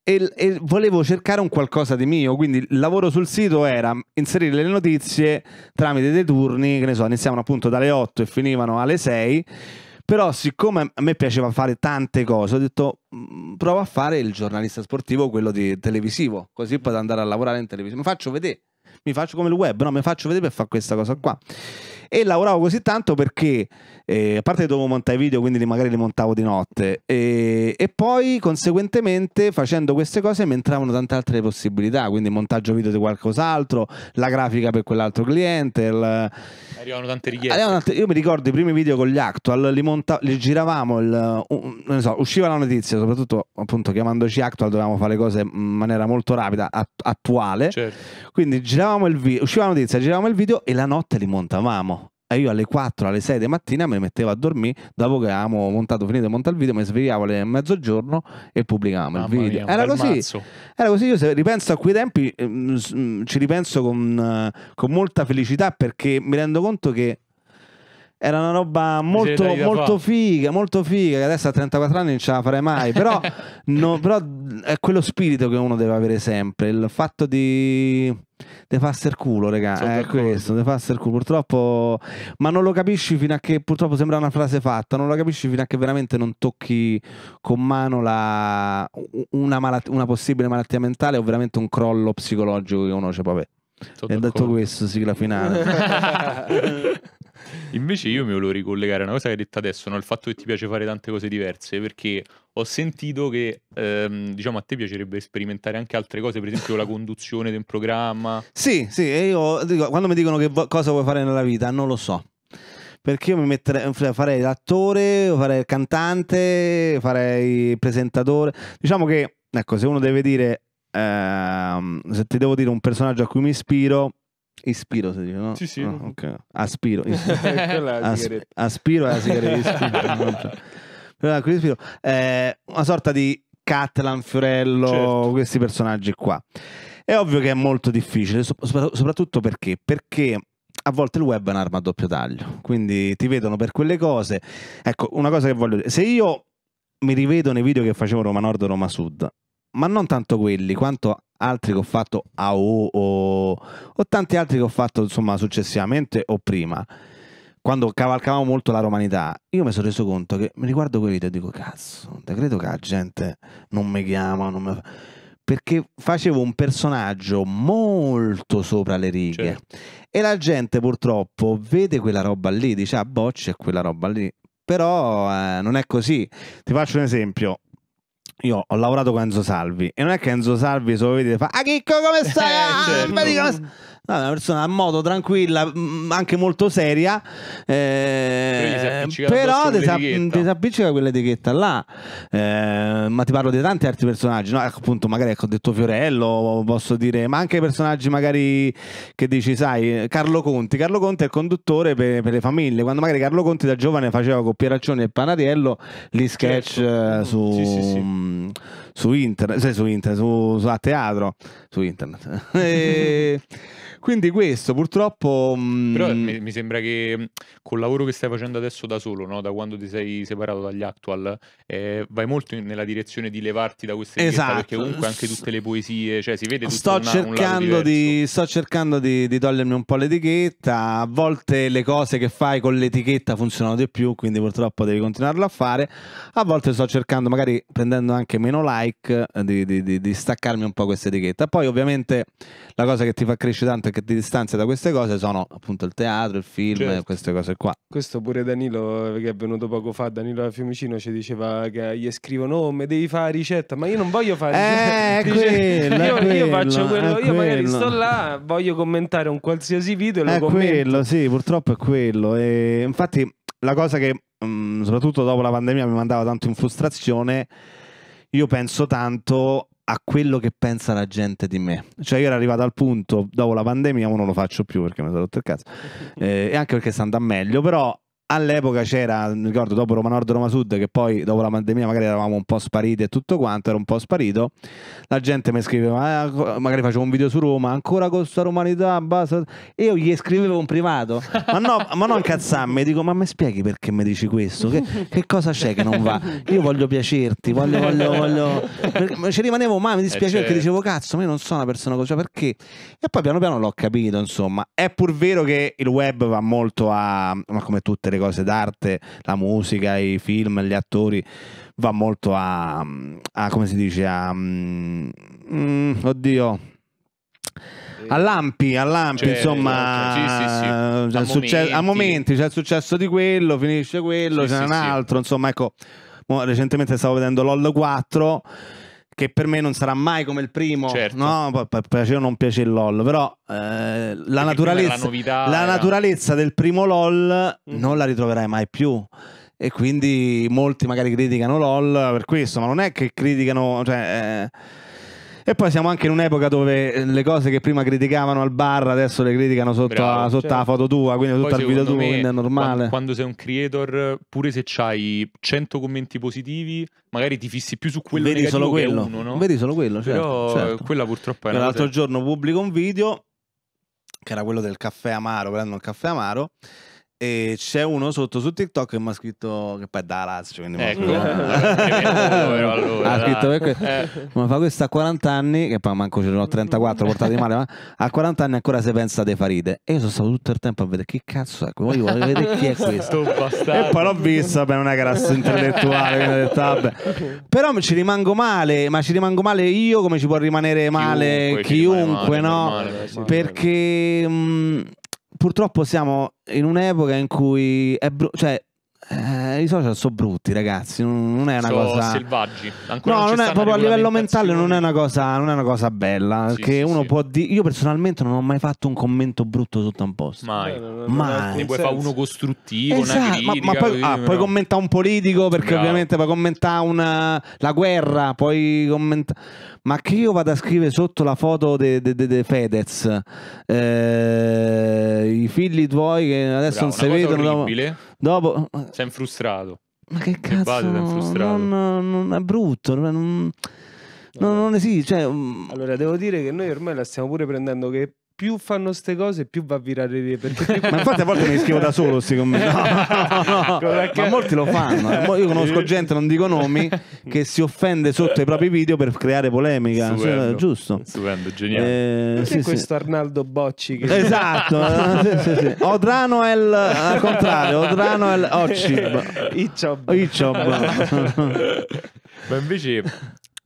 e, e, volevo cercare un qualcosa di mio, quindi il lavoro sul sito era inserire le notizie tramite dei turni, che ne so, iniziavano appunto dalle 8 e finivano alle 6, però siccome a me piaceva fare tante cose, ho detto mm, prova a fare il giornalista sportivo, quello di televisivo, così posso andare a lavorare in televisione, mi faccio vedere, mi faccio come il web, no, mi faccio vedere per fare questa cosa qua e lavoravo così tanto perché eh, a parte dovevo montare i video quindi magari li montavo di notte e, e poi conseguentemente facendo queste cose mi entravano tante altre possibilità quindi montaggio video di qualcos'altro la grafica per quell'altro cliente il... arrivavano tante richieste io mi ricordo i primi video con gli Actual li, monta... li giravamo il... non so, usciva la notizia soprattutto appunto chiamandoci Actual dovevamo fare le cose in maniera molto rapida attuale certo. quindi giravamo il video usciva la notizia giravamo il video e la notte li montavamo e io alle 4, alle 6 di mattina mi mettevo a dormire dopo che avevamo montato, finito di montare il video, mi svegliavo alle mezzogiorno e pubblicavamo Mamma il video. Mia, era, così, era così, io se ripenso a quei tempi mm, mm, ci ripenso con, eh, con molta felicità perché mi rendo conto che era una roba molto, molto figa, molto figa, che adesso a 34 anni non ce la farei mai, però, <laughs> no, però è quello spirito che uno deve avere sempre, il fatto di... Te farsi culo, regà, è d'accordo. questo, te farsi culo, purtroppo, ma non lo capisci fino a che, purtroppo sembra una frase fatta, non lo capisci fino a che veramente non tocchi con mano la... una, malat- una possibile malattia mentale o veramente un crollo psicologico che uno c'è, vabbè. E detto questo, sigla finale. <laughs> <laughs> Invece io mi volevo ricollegare a una cosa che hai detto adesso, no? il fatto che ti piace fare tante cose diverse, perché ho sentito che ehm, diciamo a te piacerebbe sperimentare anche altre cose, per esempio la conduzione di un programma. Sì, sì, e io dico, quando mi dicono che vo- cosa vuoi fare nella vita, non lo so. Perché io mi metterei, eh, farei l'attore, farei il cantante, farei il presentatore. Diciamo che, ecco, se uno deve dire, ehm, se ti devo dire un personaggio a cui mi ispiro, Ispiro si dice, no? Sì, sì. No, ah, okay. Aspiro. <laughs> aspiro è la sigaretta. Ispiro. <laughs> no, ispiro. Eh, una sorta di Catlan, Fiorello, certo. questi personaggi qua. È ovvio che è molto difficile, soprattutto perché? Perché a volte il web è un'arma a doppio taglio, quindi ti vedono per quelle cose. Ecco, una cosa che voglio dire, se io mi rivedo nei video che facevo Roma Nord e Roma Sud ma non tanto quelli, quanto altri che ho fatto a o, o, o tanti altri che ho fatto insomma successivamente o prima quando cavalcavamo molto la romanità, io mi sono reso conto che mi riguardo quei video e dico cazzo, credo che la gente non mi chiama, non mi... perché facevo un personaggio molto sopra le righe certo. e la gente purtroppo vede quella roba lì, dice a ah boccia quella roba lì, però eh, non è così. Ti faccio un esempio, io ho lavorato con Enzo Salvi e non è che Enzo Salvi se lo vedete fa ah Chicco come stai? Eh, ah, certo. ah, come stai? No, ah, una persona a modo tranquilla, anche molto seria. Eh, però ti si appiccica quell'etichetta là. Eh, ma ti parlo di tanti altri personaggi. No, ecco, appunto, magari ecco, ho detto Fiorello, posso dire, ma anche personaggi magari che dici, sai, Carlo Conti. Carlo Conti è il conduttore per, per le famiglie. Quando magari Carlo Conti da giovane faceva con Pieraccione e Panariello gli certo. sketch certo. su, sì, sì, sì. su internet, cioè su internet, su, su a teatro, su internet. <laughs> e... Quindi questo purtroppo... Mm, Però mi, mi, sembra che mm, col lavoro che stai facendo adesso da solo, no? da quando ti sei separato dagli actual, eh, vai molto nella direzione di levarti da queste esatto. perché comunque anche tutte le poesie, cioè si vede tutto sto una, cercando di, Sto cercando di, di togliermi un po' l'etichetta, a volte le cose che fai con l'etichetta funzionano di più, quindi purtroppo devi continuarlo a fare, a volte sto cercando magari prendendo anche meno like eh, di, di, di, di staccarmi un po' questa etichetta. Poi ovviamente la cosa che ti fa crescere tanto perché ti distanzia da queste cose sono appunto il teatro, il film, certo. queste cose qua. Questo pure Danilo, che è venuto poco fa, Danilo da Fiumicino, ci diceva che gli scrivono: oh, mi devi fare ricetta, ma io non voglio fare ricetta. Eh, <laughs> Dice, quello, io, quello, io, faccio quello, io quello. magari sto là, voglio commentare un qualsiasi video e lo è commento. quello, sì, purtroppo è quello. E infatti la cosa che mh, mm, soprattutto dopo la pandemia mi mandava tanto in frustrazione, io penso tanto a quello che pensa la gente di me. Cioè, io ero arrivato al punto, dopo la pandemia, ora non lo faccio più perché mi sono rotto il cazzo, <laughs> eh, e anche perché sta andando meglio, però all'epoca c'era, mi ricordo dopo Roma Nord Roma Sud che poi dopo la pandemia magari eravamo un po' spariti e tutto quanto, era un po' sparito la gente mi scriveva ah, magari facevo un video su Roma, ancora con sta romanità basta. e io gli scrivevo un privato ma no, ma non cazzarmi dico ma mi spieghi perché mi dici questo che, che, cosa c'è che non va io voglio piacerti, voglio, voglio, voglio... ci rimanevo mai, mi dispiaceva eh, perché dicevo certo. cazzo ma io non sono una persona così, cioè, perché e poi piano piano l'ho capito insomma, è pur vero che il web va molto a ma come tutte le le cose d'arte, la musica, i film, gli attori, va molto a, a come si dice, a... Mm, oddio, eh, all'ampi, all'ampi cioè, insomma sì, sì, sì. Eh, a, successo, a, momenti. c'è il successo di quello finisce quello c'è un altro insomma ecco recentemente stavo vedendo LOL 4 che per me non sarà mai come il primo, certo. no? P- piace o non piace il LOL, però eh, la, naturalezza, la, la naturalezza, del primo LOL mm. non la ritroverai mai più. E quindi molti magari criticano LOL per questo, ma non è che criticano... Cioè, eh, e poi siamo anche in un'epoca dove eh, le cose che prima criticavano al bar adesso le criticano sotto, Bravo, a, sotto certo. la foto tua, quindi sotto il video tuo, quindi è normale. Quando, quando, sei un creator, pure se hai 100 commenti positivi, magari ti fissi più su quello vedi negativo solo quello. Uno, no? Vedi solo quello, certo, Però eh, certo. quella purtroppo è una L'altro giorno pubblico un video che era quello del caffè amaro, prendo il caffè amaro e c'è uno sotto su TikTok che mi ha scritto che poi è da Lazio, cioè, quindi ecco. mi <laughs> eh, ha scritto che eh, eh. ma fa questo a 40 anni, che poi manco ce ne ho 34 portati male, ma a 40 anni ancora si pensa dei faride. E io sono stato tutto il tempo a vedere che cazzo è, voglio vedere chi è <laughs> questo. e poi l'ho visto, beh, non è che era intellettuale, detto, vabbè. però ci rimango male, ma ci rimango male io come ci può rimanere male chiunque, chiunque male, no? Male, Perché mh, mm, purtroppo siamo in un'epoca in cui è, bru- cioè, eh, I social sono brutti, ragazzi. Non, è una so cosa. selvaggi. Ancora no, non, non è, proprio a livello mentale non è una cosa, non è una cosa bella. Sì, sì, uno sì. può dire. Io personalmente non ho mai fatto un commento brutto sotto un post. Mai. Eh, mai. Ne puoi fare uno costruttivo. Esatto. Critica, ma, ma, poi, ah, puoi commentare un politico perché Bravo. ovviamente puoi commentare una, la guerra. Puoi commentare. Ma che io vado a scrivere sotto la foto di Fedez, eh, i figli tuoi che adesso Bravo, non si vedono. Orribile Dopo... Sei frustrato. Ma che cazzo? Non, non, non è brutto. Non, non, non esiste. Cioè... Mm. Allora, devo dire che noi ormai la stiamo pure prendendo che più fanno queste cose, più va a virare le perché... <laughs> ma infatti a volte mi scrivo da solo sti commenti. <laughs> No, no, no. <laughs> Ma molti lo fanno. Eh. Io conosco gente, non dico nomi, che si offende sotto i propri video per creare polemica. Stupendo. Eh, giusto. Stupendo, geniale. Eh, sì, questo Arnaldo Bocci. Che... Esatto. Eh, sì, sì, Odrano è il al contrario, Odrano è il Occi. Icciob. Icciob. ma invece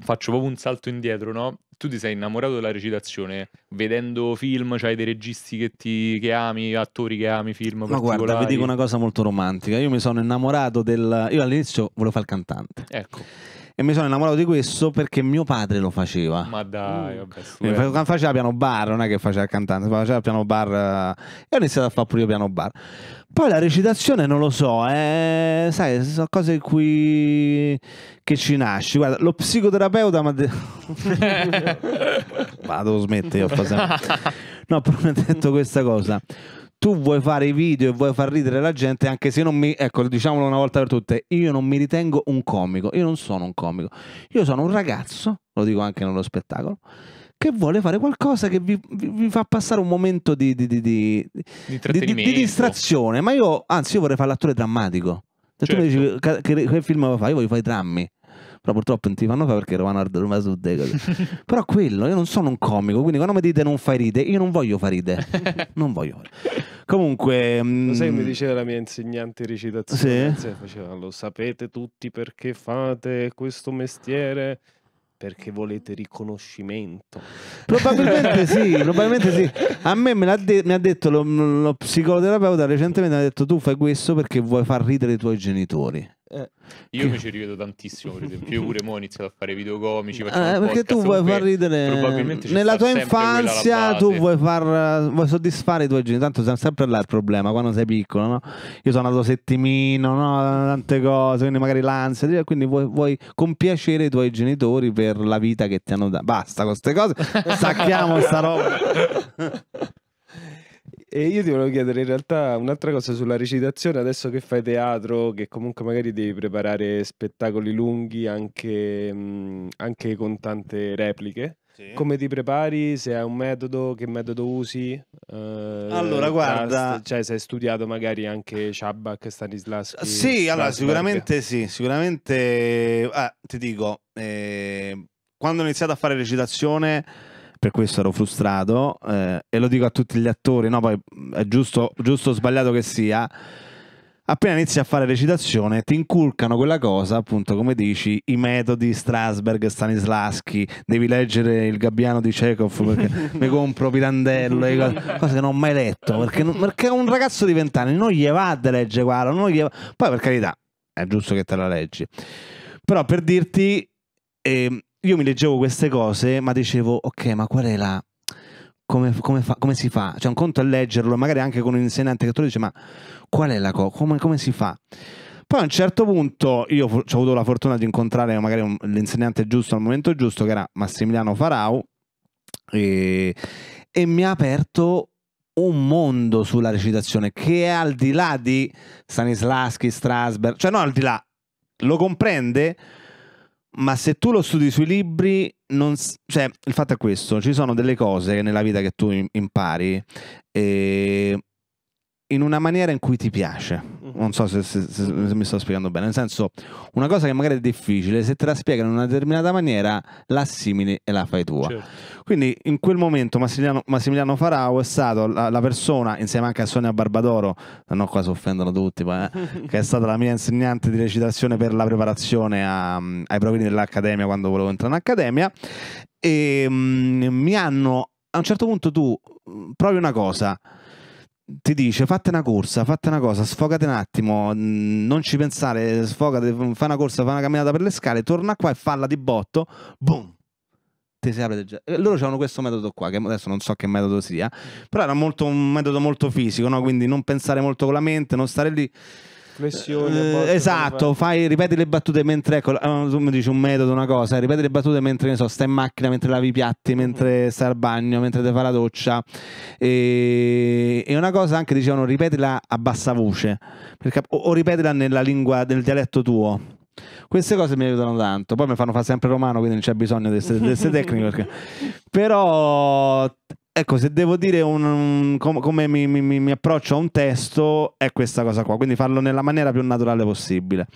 faccio proprio un salto indietro, no? Tu ti sei innamorato della recitazione, vedendo film, c'hai dei registi che, ti, che ami, attori che ami, film Ma guarda, vi dico una cosa molto romantica. Io mi sono innamorato del... Io all'inizio volevo fare il cantante. Ecco. E mi sono innamorato di questo perché mio padre lo faceva. Ma dai, vabbè. Mm. Faceva piano bar, non è che faceva il cantante, faceva piano bar. Eh, e ho iniziato a fare pure io piano bar. Poi la recitazione non lo so, eh, sai, sono cose qui che ci nasci. Guarda, lo psicoterapeuta mi ma... De... ma <laughs> devo smettere No, però mi ha detto questa cosa. Tu vuoi fare i video e vuoi far ridere la gente, anche se non mi... Ecco, diciamolo una volta per tutte, io non mi ritengo un comico, io non sono un comico. Io sono un ragazzo, lo dico anche nello spettacolo, che vuole fare qualcosa che vi, vi, vi fa passare un momento di, di, di, di, distrazione. Ma io, anzi, io vorrei fare l'attore drammatico. Se certo. tu mi dici che, certo. che, che film fai, io voglio fare i drammi. Però purtroppo non ti fanno fare perché Romano Ardo Roma Sud. Però quello, io non sono un comico, quindi quando mi dite non fai ride, io non voglio fare ride. <laughs> non voglio fare. Comunque... Mm, lo sai mi diceva la mia insegnante recitazione? Sì. Cioè, faceva, lo sapete tutti perché fate questo mestiere? perché eh. volete riconoscimento. Probabilmente sì, <laughs> probabilmente sì. A me me de- mi ha detto lo, lo psicoterapeuta recentemente, mi ha detto tu fai questo perché vuoi far ridere i tuoi genitori. Eh. Io mi ci rivedo tantissimo, per esempio. Io pure mo ho iniziato a fare video comici. Eh, perché tu vuoi far ridere. Nella tua infanzia tu vuoi, far, vuoi soddisfare i tuoi genitori. Tanto siamo sempre là il problema quando sei piccolo, no? Io sono andato settimino, no? Tante cose, quindi magari l'ansia. Quindi vuoi, vuoi compiacere i tuoi genitori per la vita che ti hanno dato. Basta con queste cose, <laughs> sacchiamo sta roba. <laughs> E io ti volevo chiedere in realtà un'altra cosa sulla recitazione, adesso che fai teatro, che comunque magari devi preparare spettacoli lunghi anche, mm, anche con tante repliche. Sì. Come ti prepari? Se hai un metodo, che metodo usi? Eh, allora, guarda, cioè, se hai studiato magari anche Shabak, Stanislas? Sì, allora, sicuramente sì, sicuramente ah, ti dico, eh, quando ho iniziato a fare recitazione per questo ero frustrato eh, e lo dico a tutti gli attori, no, poi è giusto, giusto o sbagliato che sia, appena inizi a fare recitazione ti inculcano quella cosa, appunto come dici, i metodi Strasberg, Stanislaschi, devi leggere il gabbiano di Chekhov perché <laughs> mi compro Pirandello, cose, cose che non ho mai letto, perché, perché un ragazzo di vent'anni non gli va a leggere guarda, poi per carità è giusto che te la leggi, però per dirti... Eh, io mi leggevo queste cose, ma dicevo, ok, ma qual è la... Come, come, fa, come si fa? Cioè, un conto è leggerlo, magari anche con un insegnante che tu dice, ma qual è la cosa? Come, come, si fa? Poi a un certo punto io ho avuto la fortuna di incontrare magari un, l'insegnante giusto al momento giusto, che era Massimiliano Farau, e, e mi ha aperto un mondo sulla recitazione che è al di là di Stanislaschi, Strasberg, cioè no al di là, lo comprende, ma se tu lo studi sui libri, non, cioè, il fatto è questo, ci sono delle cose nella vita che tu impari eh, in una maniera in cui ti piace non so se, se, se, mi sto spiegando bene, nel senso una cosa che magari è difficile, se te la spiegano in una determinata maniera la assimili e la fai tua. Certo. Quindi in quel momento Massimiliano, Massimiliano Farao è stato la, la, persona, insieme anche a Sonia Barbadoro, non qua si offendono tutti, ma, eh, che è stata la mia insegnante di recitazione per la preparazione a, ai provini dell'Accademia quando volevo entrare in Accademia e mh, mm, mi hanno, a un certo punto tu mm, provi una cosa ti dice fate una corsa, fate una cosa, sfogate un attimo, mm, non ci pensare, sfogate, fa una corsa, fai una camminata per le scale, torna qua e falla di botto, boom, ti si apre già. Eh, loro avevano questo metodo qua, che adesso non so che metodo sia, però era molto, un metodo molto fisico, no? quindi non pensare molto con la mente, non stare lì flessioni. Eh, esatto, fai, ripeti le battute mentre, ecco, eh, tu mi dici un metodo, una cosa, ripeti le battute mentre, ne so, stai in macchina, mentre lavi i piatti, mentre mm-hmm. stai al bagno, mentre ti fa la doccia. E, e, una cosa anche dicevano, ripetila a bassa voce, perché, o, o ripetila nella lingua, nel dialetto tuo. Queste cose mi aiutano tanto. Poi mi fanno fare sempre romano, quindi non c'è bisogno di queste tecniche. Perché... <laughs> Però Ecco, se devo dire un, un, com, come mi, mi, mi approccio a un testo, è questa cosa qua, quindi farlo nella maniera più naturale possibile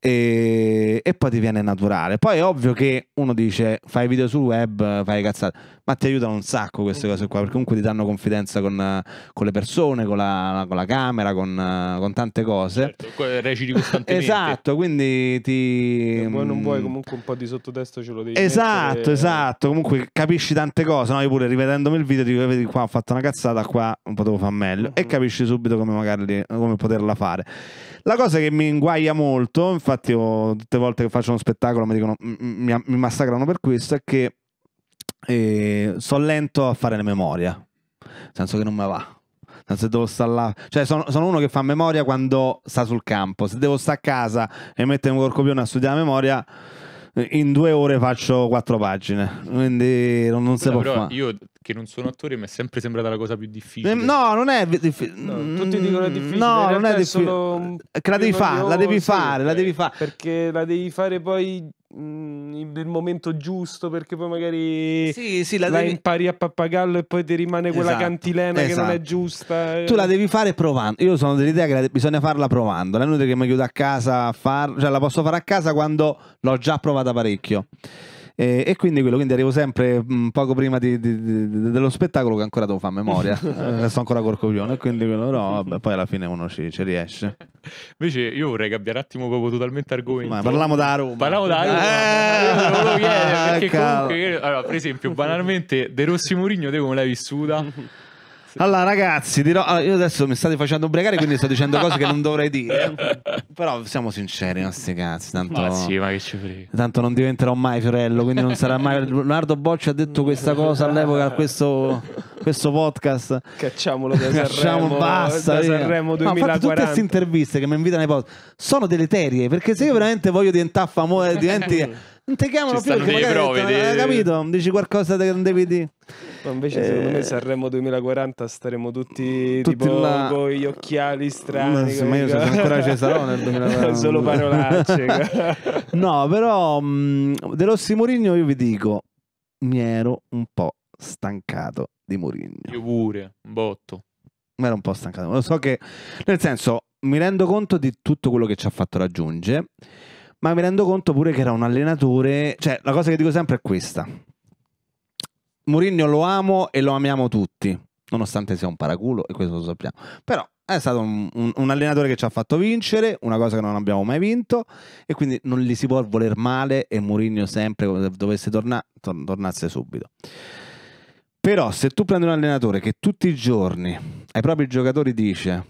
e, e, poi ti viene naturale. Poi è ovvio che uno dice fai video sul web, fai cazzate, ma ti aiutano un sacco queste cose qua, perché comunque ti danno confidenza con, con le persone, con la, con la camera, con, con, tante cose. Certo, reciti costantemente. esatto, quindi ti... Se vuoi non vuoi mm, comunque un po' di sottotesto ce lo devi Esatto, mettere... esatto, comunque capisci tante cose, no? Io pure rivedendomi il video dico vedi qua ho fatto una cazzata, qua non potevo far meglio uh-huh. e mm-hmm. capisci subito come magari come poterla fare. La cosa che mi inguaia molto, infatti infatti io, tutte le volte che faccio uno spettacolo mi dicono, mi, mi massacrano per questo, è che eh, sono lento a fare la memoria, nel senso che non me va. Se devo stare là, cioè sono, sono, uno che fa memoria quando sta sul campo. Se devo stare a casa e mettere un corcopione a studiare la memoria, in due ore faccio quattro pagine, quindi non, non si può fare. Io che non sono attore mi è sempre sembrata la cosa più difficile. Ehm, no, non è difficile. No, mm, tutti dicono è difficile. No, non è difficile. Solo... Che la devi fare, la eh, devi fare, sì, la devi fare. Perché la devi fare poi Mm, nel momento giusto perché poi magari sì, sì, la, la impari a pappagallo e poi ti rimane quella esatto, cantilena esatto. che non è esatto. giusta. Tu la devi fare provando. Io sono dell'idea che de... bisogna farla provando. Non è inutile che mi chiudo a casa a far... cioè la posso fare a casa quando l'ho già provata parecchio. E, e quindi quello, quindi arrivo sempre mh, mm, poco prima di, di, di, dello spettacolo che ancora devo fare a memoria, <laughs> eh, sto ancora col coglione, quindi quello no, vabbè, poi alla fine uno ci, ci, riesce. Invece io vorrei cambiare un attimo proprio totalmente argomento. Ma parliamo da Roma. Parliamo da Roma. Eh, eh, eh, comunque, allora, per esempio, banalmente De Rossi Mourinho, te come l'hai vissuta? <laughs> Allora, ragazzi, dirò. Ah, io adesso mi state facendo ubriacare, quindi sto dicendo cose che non dovrei dire. <laughs> Però siamo sinceri, no, sti cazzi. Tanto, ma sì, ma che ci frega. Tanto non diventerò mai Fiorello, quindi non sarà mai. <laughs> Leonardo Bocci ha detto questa cosa all'epoca a questo, questo podcast. Cacciamolo da Sanremo. Cacciamo, basta. Da Sanremo 2040. Ma ho tutte queste interviste che mi invitano ai post. Sono deleterie, perché se io veramente voglio diventare famoso, diventi. <laughs> non ti chiamano Ci più perché magari prove, detto, di... Ah, capito? Dici qualcosa che non devi dire. Ma invece, eh... secondo me, eh. Sanremo 2040 staremo tutti, tutti tipo là... con gli occhiali strani. Ma, ma io sono ancora Cesarò nel 2040. <laughs> Solo parolacce. <laughs> no, però mm, De Rossi Murigno io vi dico, mi ero un po' stancato di Murigno. Io pure, un botto. Mi ero un po' stancato. Lo so che, nel senso, mi rendo conto di tutto quello che ci ha fatto raggiungere ma mi rendo conto pure che era un allenatore, cioè la cosa che dico sempre è questa. Mourinho lo amo e lo amiamo tutti, nonostante sia un paraculo e questo lo sappiamo. Però è stato un, un, un, allenatore che ci ha fatto vincere, una cosa che non abbiamo mai vinto e quindi non gli si può voler male e Mourinho sempre dovesse tornare, tor- tornasse subito. Però se tu prendi un allenatore che tutti i giorni ai propri giocatori dice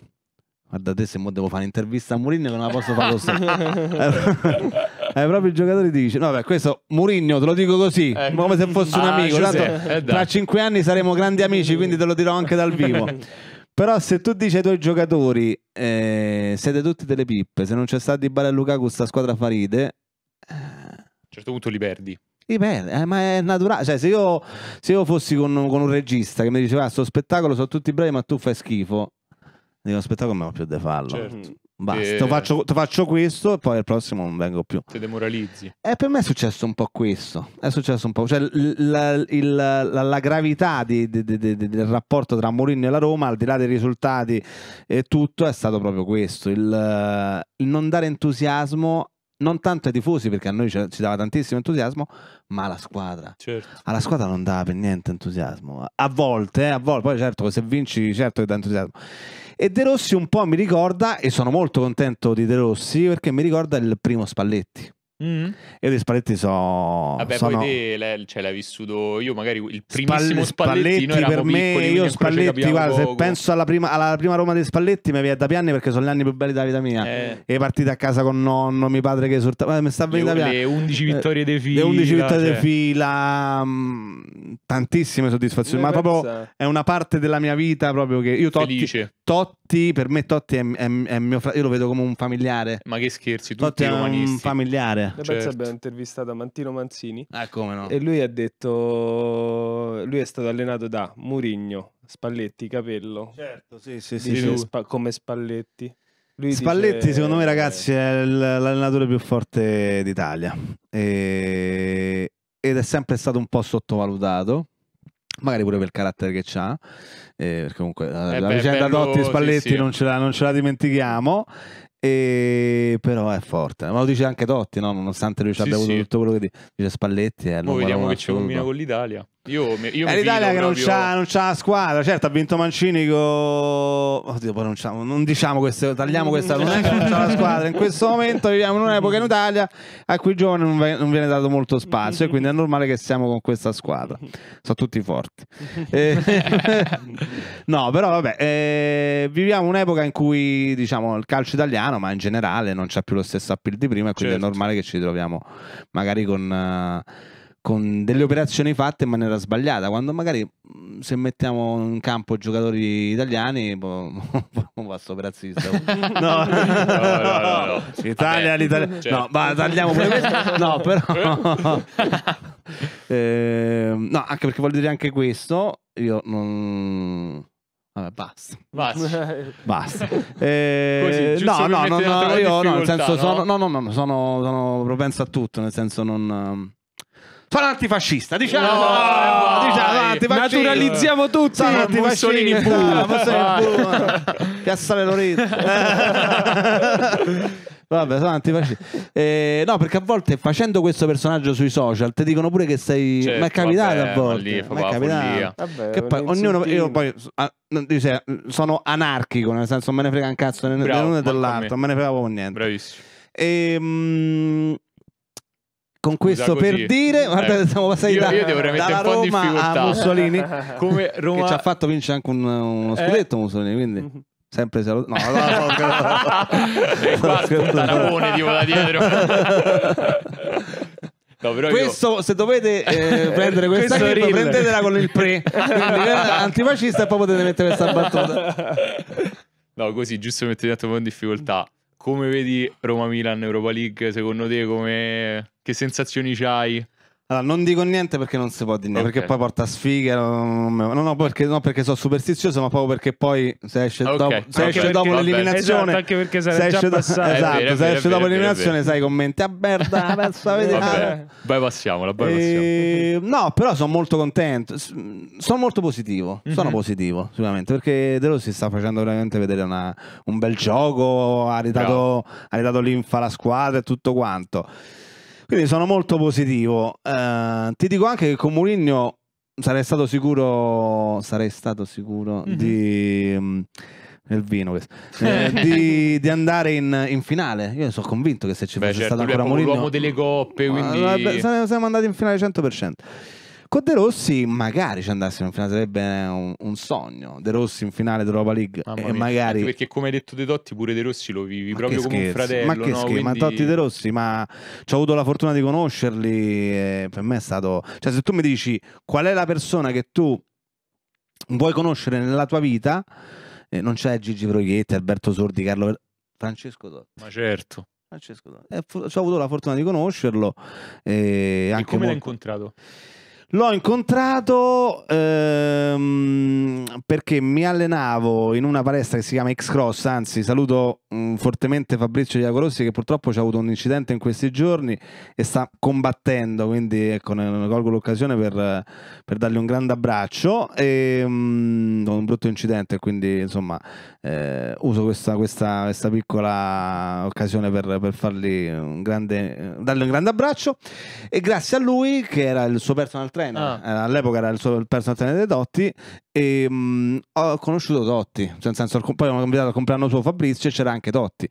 Guardate, se mo devo fare un'intervista a Mourinho che non la posso fare così. <laughs> è eh, proprio il giocatore ti dice: No, beh, questo Murigno te lo dico così, eh, come se fosse un ah, amico. Giuseppe, Tanto, eh, tra cinque anni saremo grandi amici, quindi te lo dirò anche dal vivo. <laughs> Però se tu dici ai tuoi giocatori eh, siete tutti delle pippe, se non c'è stato Di Bale e Lukaku questa squadra faride. A un certo punto li perdi. Dipende, eh, ma è naturale. Cioè, se io, se io fossi con, con, un regista che mi diceva: ah, Sto spettacolo, sono tutti bravi, ma tu fai schifo. Dico, spettacolo non ho più di farlo. Certo. Mm. Basta, e... faccio, faccio, questo e poi al prossimo non vengo più. Ti demoralizzi. E eh, per me è successo un po' questo. È successo un po'. Cioè, la, il, la, la gravità di, di, di, del rapporto tra Mourinho e la Roma, al di là dei risultati e tutto, è stato proprio questo. Il, il non dare entusiasmo non tanto ai tifosi perché a noi ci, dava tantissimo entusiasmo, ma alla squadra. Certo. Alla squadra non dava per niente entusiasmo. A volte, eh, a volte, poi certo se vinci certo che dà entusiasmo. E De Rossi un po' mi ricorda, e sono molto contento di De Rossi perché mi ricorda il primo Spalletti. Mm-hmm. Io di Spalletti so. Vabbè, sono... poi te cioè, l'hai vissuto io, magari il primissimo Spalletti, Spalletti per me. Io Spalletti, guarda, se penso alla prima, alla prima, Roma di Spalletti, mi viene da pianne perché sono gli anni più belli della vita mia. Eh. E partite a casa con nonno, mio padre che esortava. Mi sta venendo da pianne. Le 11 eh, vittorie di fila. Le 11 vittorie cioè. di fila, mm, tantissime soddisfazioni. Io ma pensa... proprio è una parte della mia vita proprio che io Totti, Totti per me Totti è, è, è mio fratello, io lo vedo come un familiare. Ma che scherzi, tutti Totti è un familiare. Eh, certo. abbiamo intervistato Mantino Manzini. Eh, ah, come no. E lui ha detto, lui è stato allenato da Murigno, Spalletti, Capello. Certo, sì, sì, sì. Spa, come Spalletti. Lui Spalletti, dice... Eh, secondo me, ragazzi, è l'allenatore più forte d'Italia. E... Ed è sempre stato un po' sottovalutato magari pure per il carattere che ha, eh, perché comunque eh la, beh, vicenda bello, Totti Spalletti sì, sì. Non, ce la, non, ce la, dimentichiamo, e... Però è forte, ma lo dice anche Totti, no? nonostante lui ci abbia sì, avuto tutto quello che dice, Spalletti. È eh, Poi vediamo che ci combina con l'Italia. Io, mi, io è l'Italia che non, proprio... non c'ha la squadra, certo ha vinto Mancini con... Oddio, poi non, non diciamo queste, tagliamo questa, non è che non c'ha la squadra, in questo momento viviamo in un'epoca in Italia a cui i giovani non, v- non viene dato molto spazio e quindi è normale che siamo con questa squadra, sono tutti forti. Eh, <laughs> no, però vabbè, eh, viviamo un'epoca in cui diciamo il calcio italiano, ma in generale non c'è più lo stesso appeal di prima e quindi certo. è normale che ci troviamo magari con... Uh, con delle operazioni fatte in maniera sbagliata, quando magari mm, se mettiamo in campo giocatori italiani, po- po- basta razzista. No, no, no, no. Italia, l'Italia. Certo. No, ma tagliamo pure questo. <laughs> No, però... <laughs> eh, <laughs> ehm, no, anche perché voglio dire anche questo, io non... Vabbè, basta. Basta. basta. Eh, Così, no, no, no, no, io no, nel senso no? Sono, no, no, no, sono, sono propenso a tutto, nel senso non... Sono antifascista, diciamo, no, no, diciamo naturalizziamo tutti. Sono Mussolini bu. <laughs> Piazza Le Lorenzo. <laughs> Vabbè, sono antifascista. Eh, no, perché a volte facendo questo personaggio sui social ti dicono pure che sei. Cioè, ma è certo, capitato vabbè, a volte. ma è capitato. Vabbè, che poi, ognuno, io poi ah, sono anarchico, nel senso non me ne frega un cazzo né dell'uno né dell'altro, non me ne frega niente. Bravissimo. E, ehm, mh, con questo per dire, guardate, eh, siamo passati io, da, io devo dalla Roma a Mussolini, <laughs> Come Roma... che ci ha fatto vincere anche un, uno eh. scudetto eh? Mussolini, quindi... Mhm. Sempre se lo... No, no, no, no, no, eh, tipo da dietro. <laughs> No, questo, io... se dovete eh, prendere questa clip, prendetela con il pre. antifascista e poi potete mettere questa battuta. No, così, giusto mettere un po' in difficoltà. Come vedi Roma-Milan Europa League, secondo te come... Che sensazioni hai? Allora, non dico niente perché non si può dire niente, okay. perché poi porta sfiga. Non, no, no, perché, no, perché sono superstizioso, ma proprio perché poi se esce, okay. dopo, se esce perché, dopo l'eliminazione. Esatto, anche perché se esce, do- esatto, vero, se esce vero, dopo l'eliminazione, sai, commenti a ah, merda, pensa <laughs> a ah". Vai, passiamola, passiamo. E... No, però sono molto contento. Sono molto positivo. Mm-hmm. Sono mhm. positivo, sicuramente, perché De Rossi sta facendo veramente vedere una, un bel gioco. Ha ridato, ha ridato l'infa alla squadra e tutto quanto. Quindi sono molto positivo. Eh, ti dico anche che con Mourinho sarei stato sicuro, sarei stato sicuro mhm. mm -hmm. di... Um, nel vino questo. <laughs> Eh, di, di, andare in, in, finale. Io sono convinto che se ci Beh, fosse certo, stato ancora Mourinho l'uomo delle coppe, quindi... Vabbè, saremmo andati in finale 100%. Con De Rossi magari ci andassimo in finale, sarebbe un, un sogno. De Rossi in finale d'Europa League e magari... perché come hai detto De Totti pure De Rossi lo vivi ma proprio come un fratello. Ma che no? scherzo, Quindi... ma Dotti De Rossi, ma ci ho avuto la fortuna di conoscerli, per me è stato... Cioè se tu mi dici qual è la persona che tu vuoi conoscere nella tua vita, eh, non c'è Gigi Proietti, Alberto Sordi, Carlo... Francesco Dotti. Ma certo. Francesco ho avuto la fortuna di conoscerlo. Eh, e come molto... l'hai incontrato? L'ho incontrato ehm, perché mi allenavo in una palestra che si chiama X-Cross, anzi saluto mh, mm, fortemente Fabrizio Diacolossi che purtroppo ci ha avuto un incidente in questi giorni e sta combattendo, quindi ecco, ne, colgo l'occasione per, per, dargli un grande abbraccio. E, ehm, mh, un brutto incidente, quindi insomma eh, uso questa, questa, questa, piccola occasione per, per fargli un grande, dargli un grande abbraccio e grazie a lui che era il suo personal trainer, ah. Eh, all'epoca era il suo personal trainer dei Dotti e mh, mm, ho conosciuto Dotti, cioè, nel senso poi ho invitato al compleanno suo Fabrizio e c'era anche Dotti.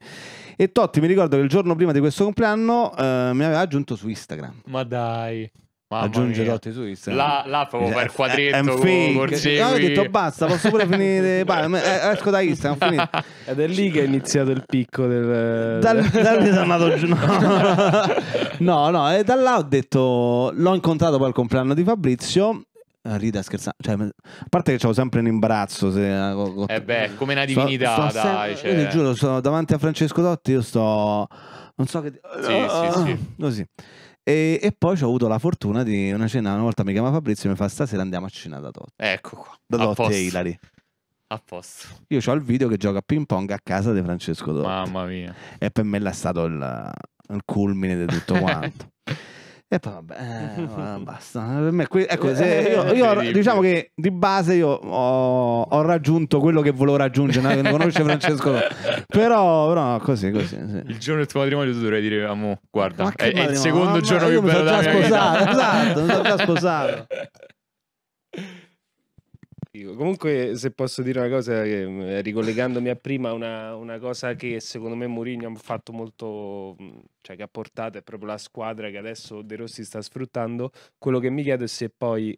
E Totti mi ricordo che il giorno prima di questo compleanno eh, mi aveva aggiunto su Instagram. Ma dai. Mamma aggiunge Dotti su Instagram. Là, là proprio eh, per eh, quadretto. Con, ho detto basta, posso pure finire. Basta, eh, esco da Instagram. Finito. <laughs> Ed è lì che è iniziato il picco del. Da lì sono andato giù. <laughs> No, no, e da là ho detto. L'ho incontrato poi al compleanno di Fabrizio rida scherzando. Cioè, a parte che ho sempre un imbarazzo. Se, eh beh, come una divinità, sto, sto dai. Sempre, cioè... Io ti giuro, sono davanti a Francesco Dotti, io sto. Non so che. Sì, uh, sì, sì. Così. E, e poi ho avuto la fortuna di una cena, una volta mi chiama Fabrizio e mi fa stasera andiamo a cena da Totti. Ecco qua. Da Totti e eh, Ilari. A posto. Io ho il video che gioca a ping pong a casa di Francesco Totti. Mamma mia. E per me è stato il, il culmine di tutto quanto. <laughs> E poi eh, <laughs> vabbè, basta. Per me, ecco, eh, eh, io, io diciamo che di base io ho, ho, raggiunto quello che volevo raggiungere, no? non conosce Francesco. <laughs> Però, però così, così. Sì. Il giorno del tuo matrimonio tu dovrei dire, amo, guarda, è, è, il secondo giorno più bello della mia sposato, Esatto, mi sono già sposato. <laughs> Comunque, se posso dire una cosa, mm, ricollegandomi a prima, una, una cosa che secondo me Mourinho ha fatto molto, mm, cioè che ha portato è proprio la squadra che adesso De Rossi sta sfruttando. Quello che mi chiedo è se poi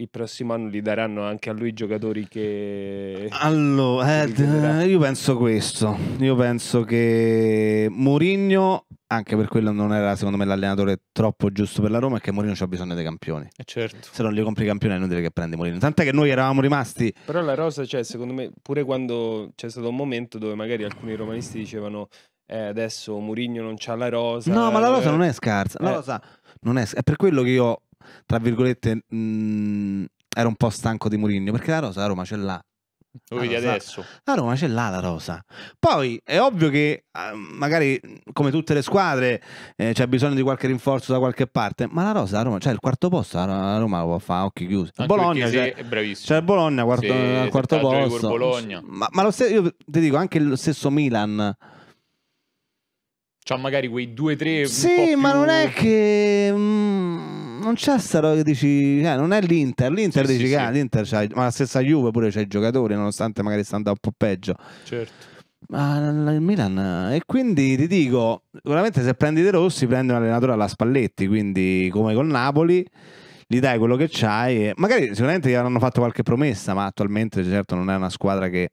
il prossimo anno gli daranno anche a lui i giocatori che... Allora, eh, io penso questo, io penso che Mourinho, anche per quello non era secondo me l'allenatore troppo giusto per la Roma, è che Mourinho ha bisogno dei campioni. Eh certo. Se non li compri i campioni è inutile che prendi Mourinho. Tant'è che noi eravamo rimasti... Però la rosa, cioè, secondo me, pure quando c'è stato un momento dove magari alcuni romanisti dicevano eh, adesso Murigno non c'ha la rosa. No, ma la rosa eh. non è scarsa. La eh. rosa non è, è per quello che io tra virgolette, mh, mm, era un po' stanco di Mourinho, perché la rosa la Roma ce l'ha. Lo vedi adesso. La Roma ce l'ha la rosa. Poi è ovvio che ah, magari come tutte le squadre eh, c'è bisogno di qualche rinforzo da qualche parte, ma la rosa la Roma, cioè il quarto posto la Roma lo può fare a occhi chiusi. Anche Bologna c'è, è bravissimo. C'è il Bologna quarto, se, al quarto posto. Bologna. Ma, ma lo stesso, io ti dico anche lo stesso Milan C'ha magari quei 2-3 Sì, ma più... non è che mm non c'è sta roba che dici, eh, non è l'Inter, l'Inter sì, dici sì, che sì. Ah, l'Inter c'ha, ma la stessa Juve pure c'ha i giocatori, nonostante magari sta andando un po' peggio. Certo. Ma il Milan, e quindi ti dico, veramente se prendi De Rossi prendi un allenatore alla Spalletti, quindi come con Napoli gli dai quello che c'hai. E magari sicuramente gli avranno fatto qualche promessa, ma attualmente certo non è una squadra che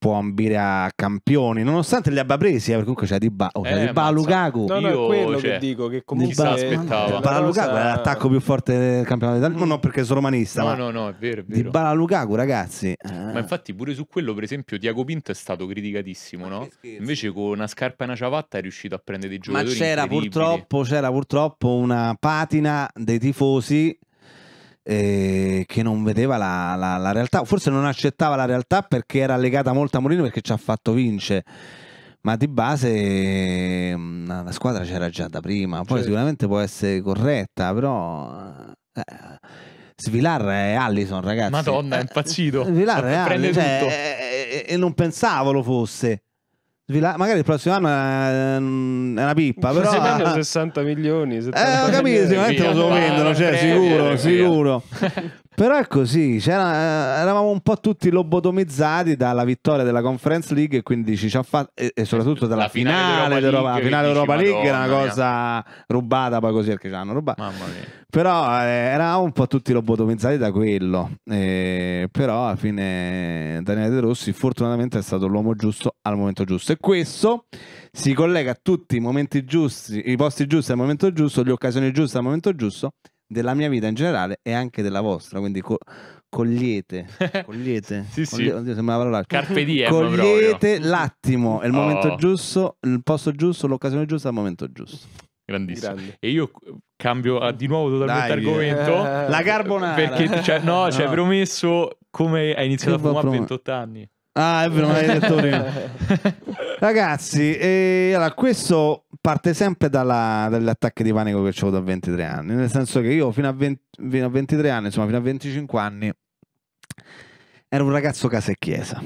può ambire a campioni, nonostante li abbia presi, eh, perché comunque c'è Di Ba, oh, eh, di ba Lukaku. No, no, Io, quello cioè, che dico, che comunque... Di ba, Lukaku è l'attacco più forte del campionato d'Italia, mm. non perché sono romanista, no, ma... No, no, è vero, è vero. Di Ba Lukaku, ragazzi. Eh. Ma infatti pure su quello, per esempio, Diago Pinto è stato criticatissimo, no? Invece con una scarpa e una ciabatta è riuscito a prendere dei giocatori Ma c'era purtroppo, c'era purtroppo una patina dei tifosi eh, che non vedeva la, la, la, realtà, forse non accettava la realtà perché era legata molto a Mourinho perché ci ha fatto vincere. Ma di base mm, la squadra c'era già da prima, poi cioè. sicuramente può essere corretta, però eh, Svilar è Allison, ragazzi. Madonna, è impazzito. Eh, Svilar e Allison. Cioè, e eh, eh, non pensavo lo fosse. Svila- magari il prossimo anno è ehm, una pippa, però... Se vanno 60 milioni, 70 eh, ho capito, sicuramente lo vendono, cioè, sicuro, sicuro. <laughs> Però è così, eh, eravamo un po' tutti lobotomizzati dalla vittoria della Conference League e quindi ci ha fatto, e, e, soprattutto dalla finale, finale d'Europa League, finale Europa League era una cosa mia. rubata, poi così perché ci hanno rubato. Però eh, eravamo un po' tutti lobotomizzati da quello. Eh, però alla fine Daniele De Rossi fortunatamente è stato l'uomo giusto al momento giusto. E questo si collega a tutti i momenti giusti, i posti giusti al momento giusto, le occasioni giuste al momento giusto della mia vita in generale e anche della vostra, quindi co- cogliete, <laughs> cogliete, sì, cogliete, sì. Oddio, sembra una parola. Carpe diem, cogliete proprio. l'attimo, è il oh. momento giusto, il posto giusto, l'occasione giusta, il momento giusto. Grandissimo. Grande. E io cambio a, ah, di nuovo totalmente Dai, argomento. Eh. La carbonara. Perché cioè, no, <laughs> no. ci cioè, hai promesso come hai iniziato che a fumare a 28 anni. Ah, è vero, non l'hai detto prima. <laughs> Ragazzi, eh, allora, questo parte sempre dalla, dagli attacchi di panico che ho avuto a 23 anni, nel senso che io fino a, 20, fino a 23 anni, insomma fino a 25 anni, ero un ragazzo casa e chiesa,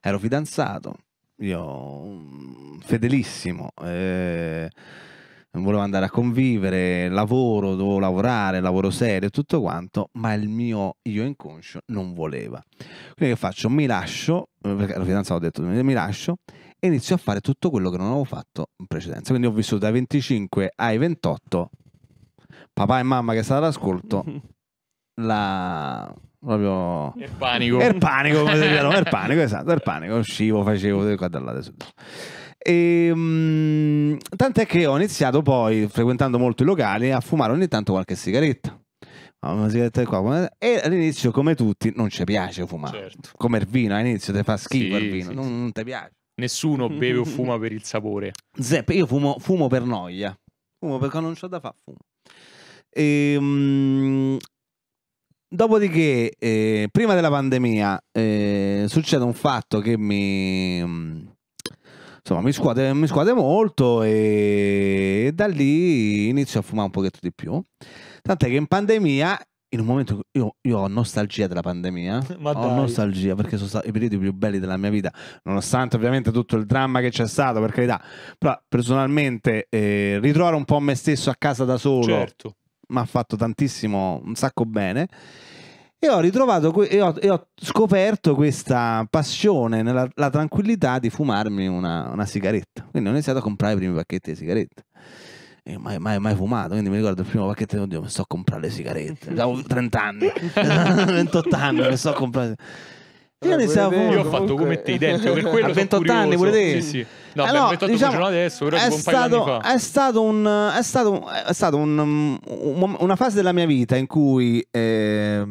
ero fidanzato, io mm, fedelissimo. Eh, volevo andare a convivere, lavoro, dovevo lavorare, lavoro serio tutto quanto, ma il mio io inconscio non voleva. Quindi che faccio? Mi lascio, eh, perché ero fidanzato ho detto, mi lascio e inizio a fare tutto quello che non avevo fatto in precedenza. Quindi ho vissuto dai 25 ai 28, papà e mamma che stavano all'ascolto, <laughs> la... proprio... Il panico. Il er panico, come si chiama, il er panico, esatto, il er panico. Uscivo, facevo, di qua da là, e, um, ehm, tant'è che ho iniziato poi, frequentando molto i locali, a fumare ogni tanto qualche sigaretta. e all'inizio, come tutti, non ci piace fumare. Certo. Come il vino, all'inizio ti fa schifo sì, il vino, sì, non, non ti piace. Nessuno beve o <laughs> fuma per il sapore. Zepp, io fumo, fumo per noia. Fumo perché non c'ho da fare, fumo. Ehm, dopodiché, eh, prima della pandemia, eh, succede un fatto che mi... Insomma, mi scuote, mi scuote molto e, da lì inizio a fumare un pochetto di più. Tant'è che in pandemia in un momento io, io, ho nostalgia della pandemia, <laughs> Ma ho dai. nostalgia perché sono stati i periodi più belli della mia vita, nonostante ovviamente tutto il dramma che c'è stato, per carità, però personalmente eh, ritrovare un po' me stesso a casa da solo certo. mi ha fatto tantissimo, un sacco bene. E ho ritrovato e ho, e ho scoperto questa passione nella tranquillità di fumarmi una, una sigaretta. Quindi ho iniziato a comprare i primi pacchetti di sigarette e eh, mai, mai, mai, fumato, quindi mi ricordo il primo pacchetto, oddio, mi sto a comprare le sigarette, avevo 30 anni, 28 anni, mi sto a comprare... Eh, io, io ho fatto come te identico per quello a 28 anni pure te sì, sì. no, eh no 28 diciamo, adesso però è, un stato, è stato, un, è stato, è stato un, un, una fase della mia vita in cui eh,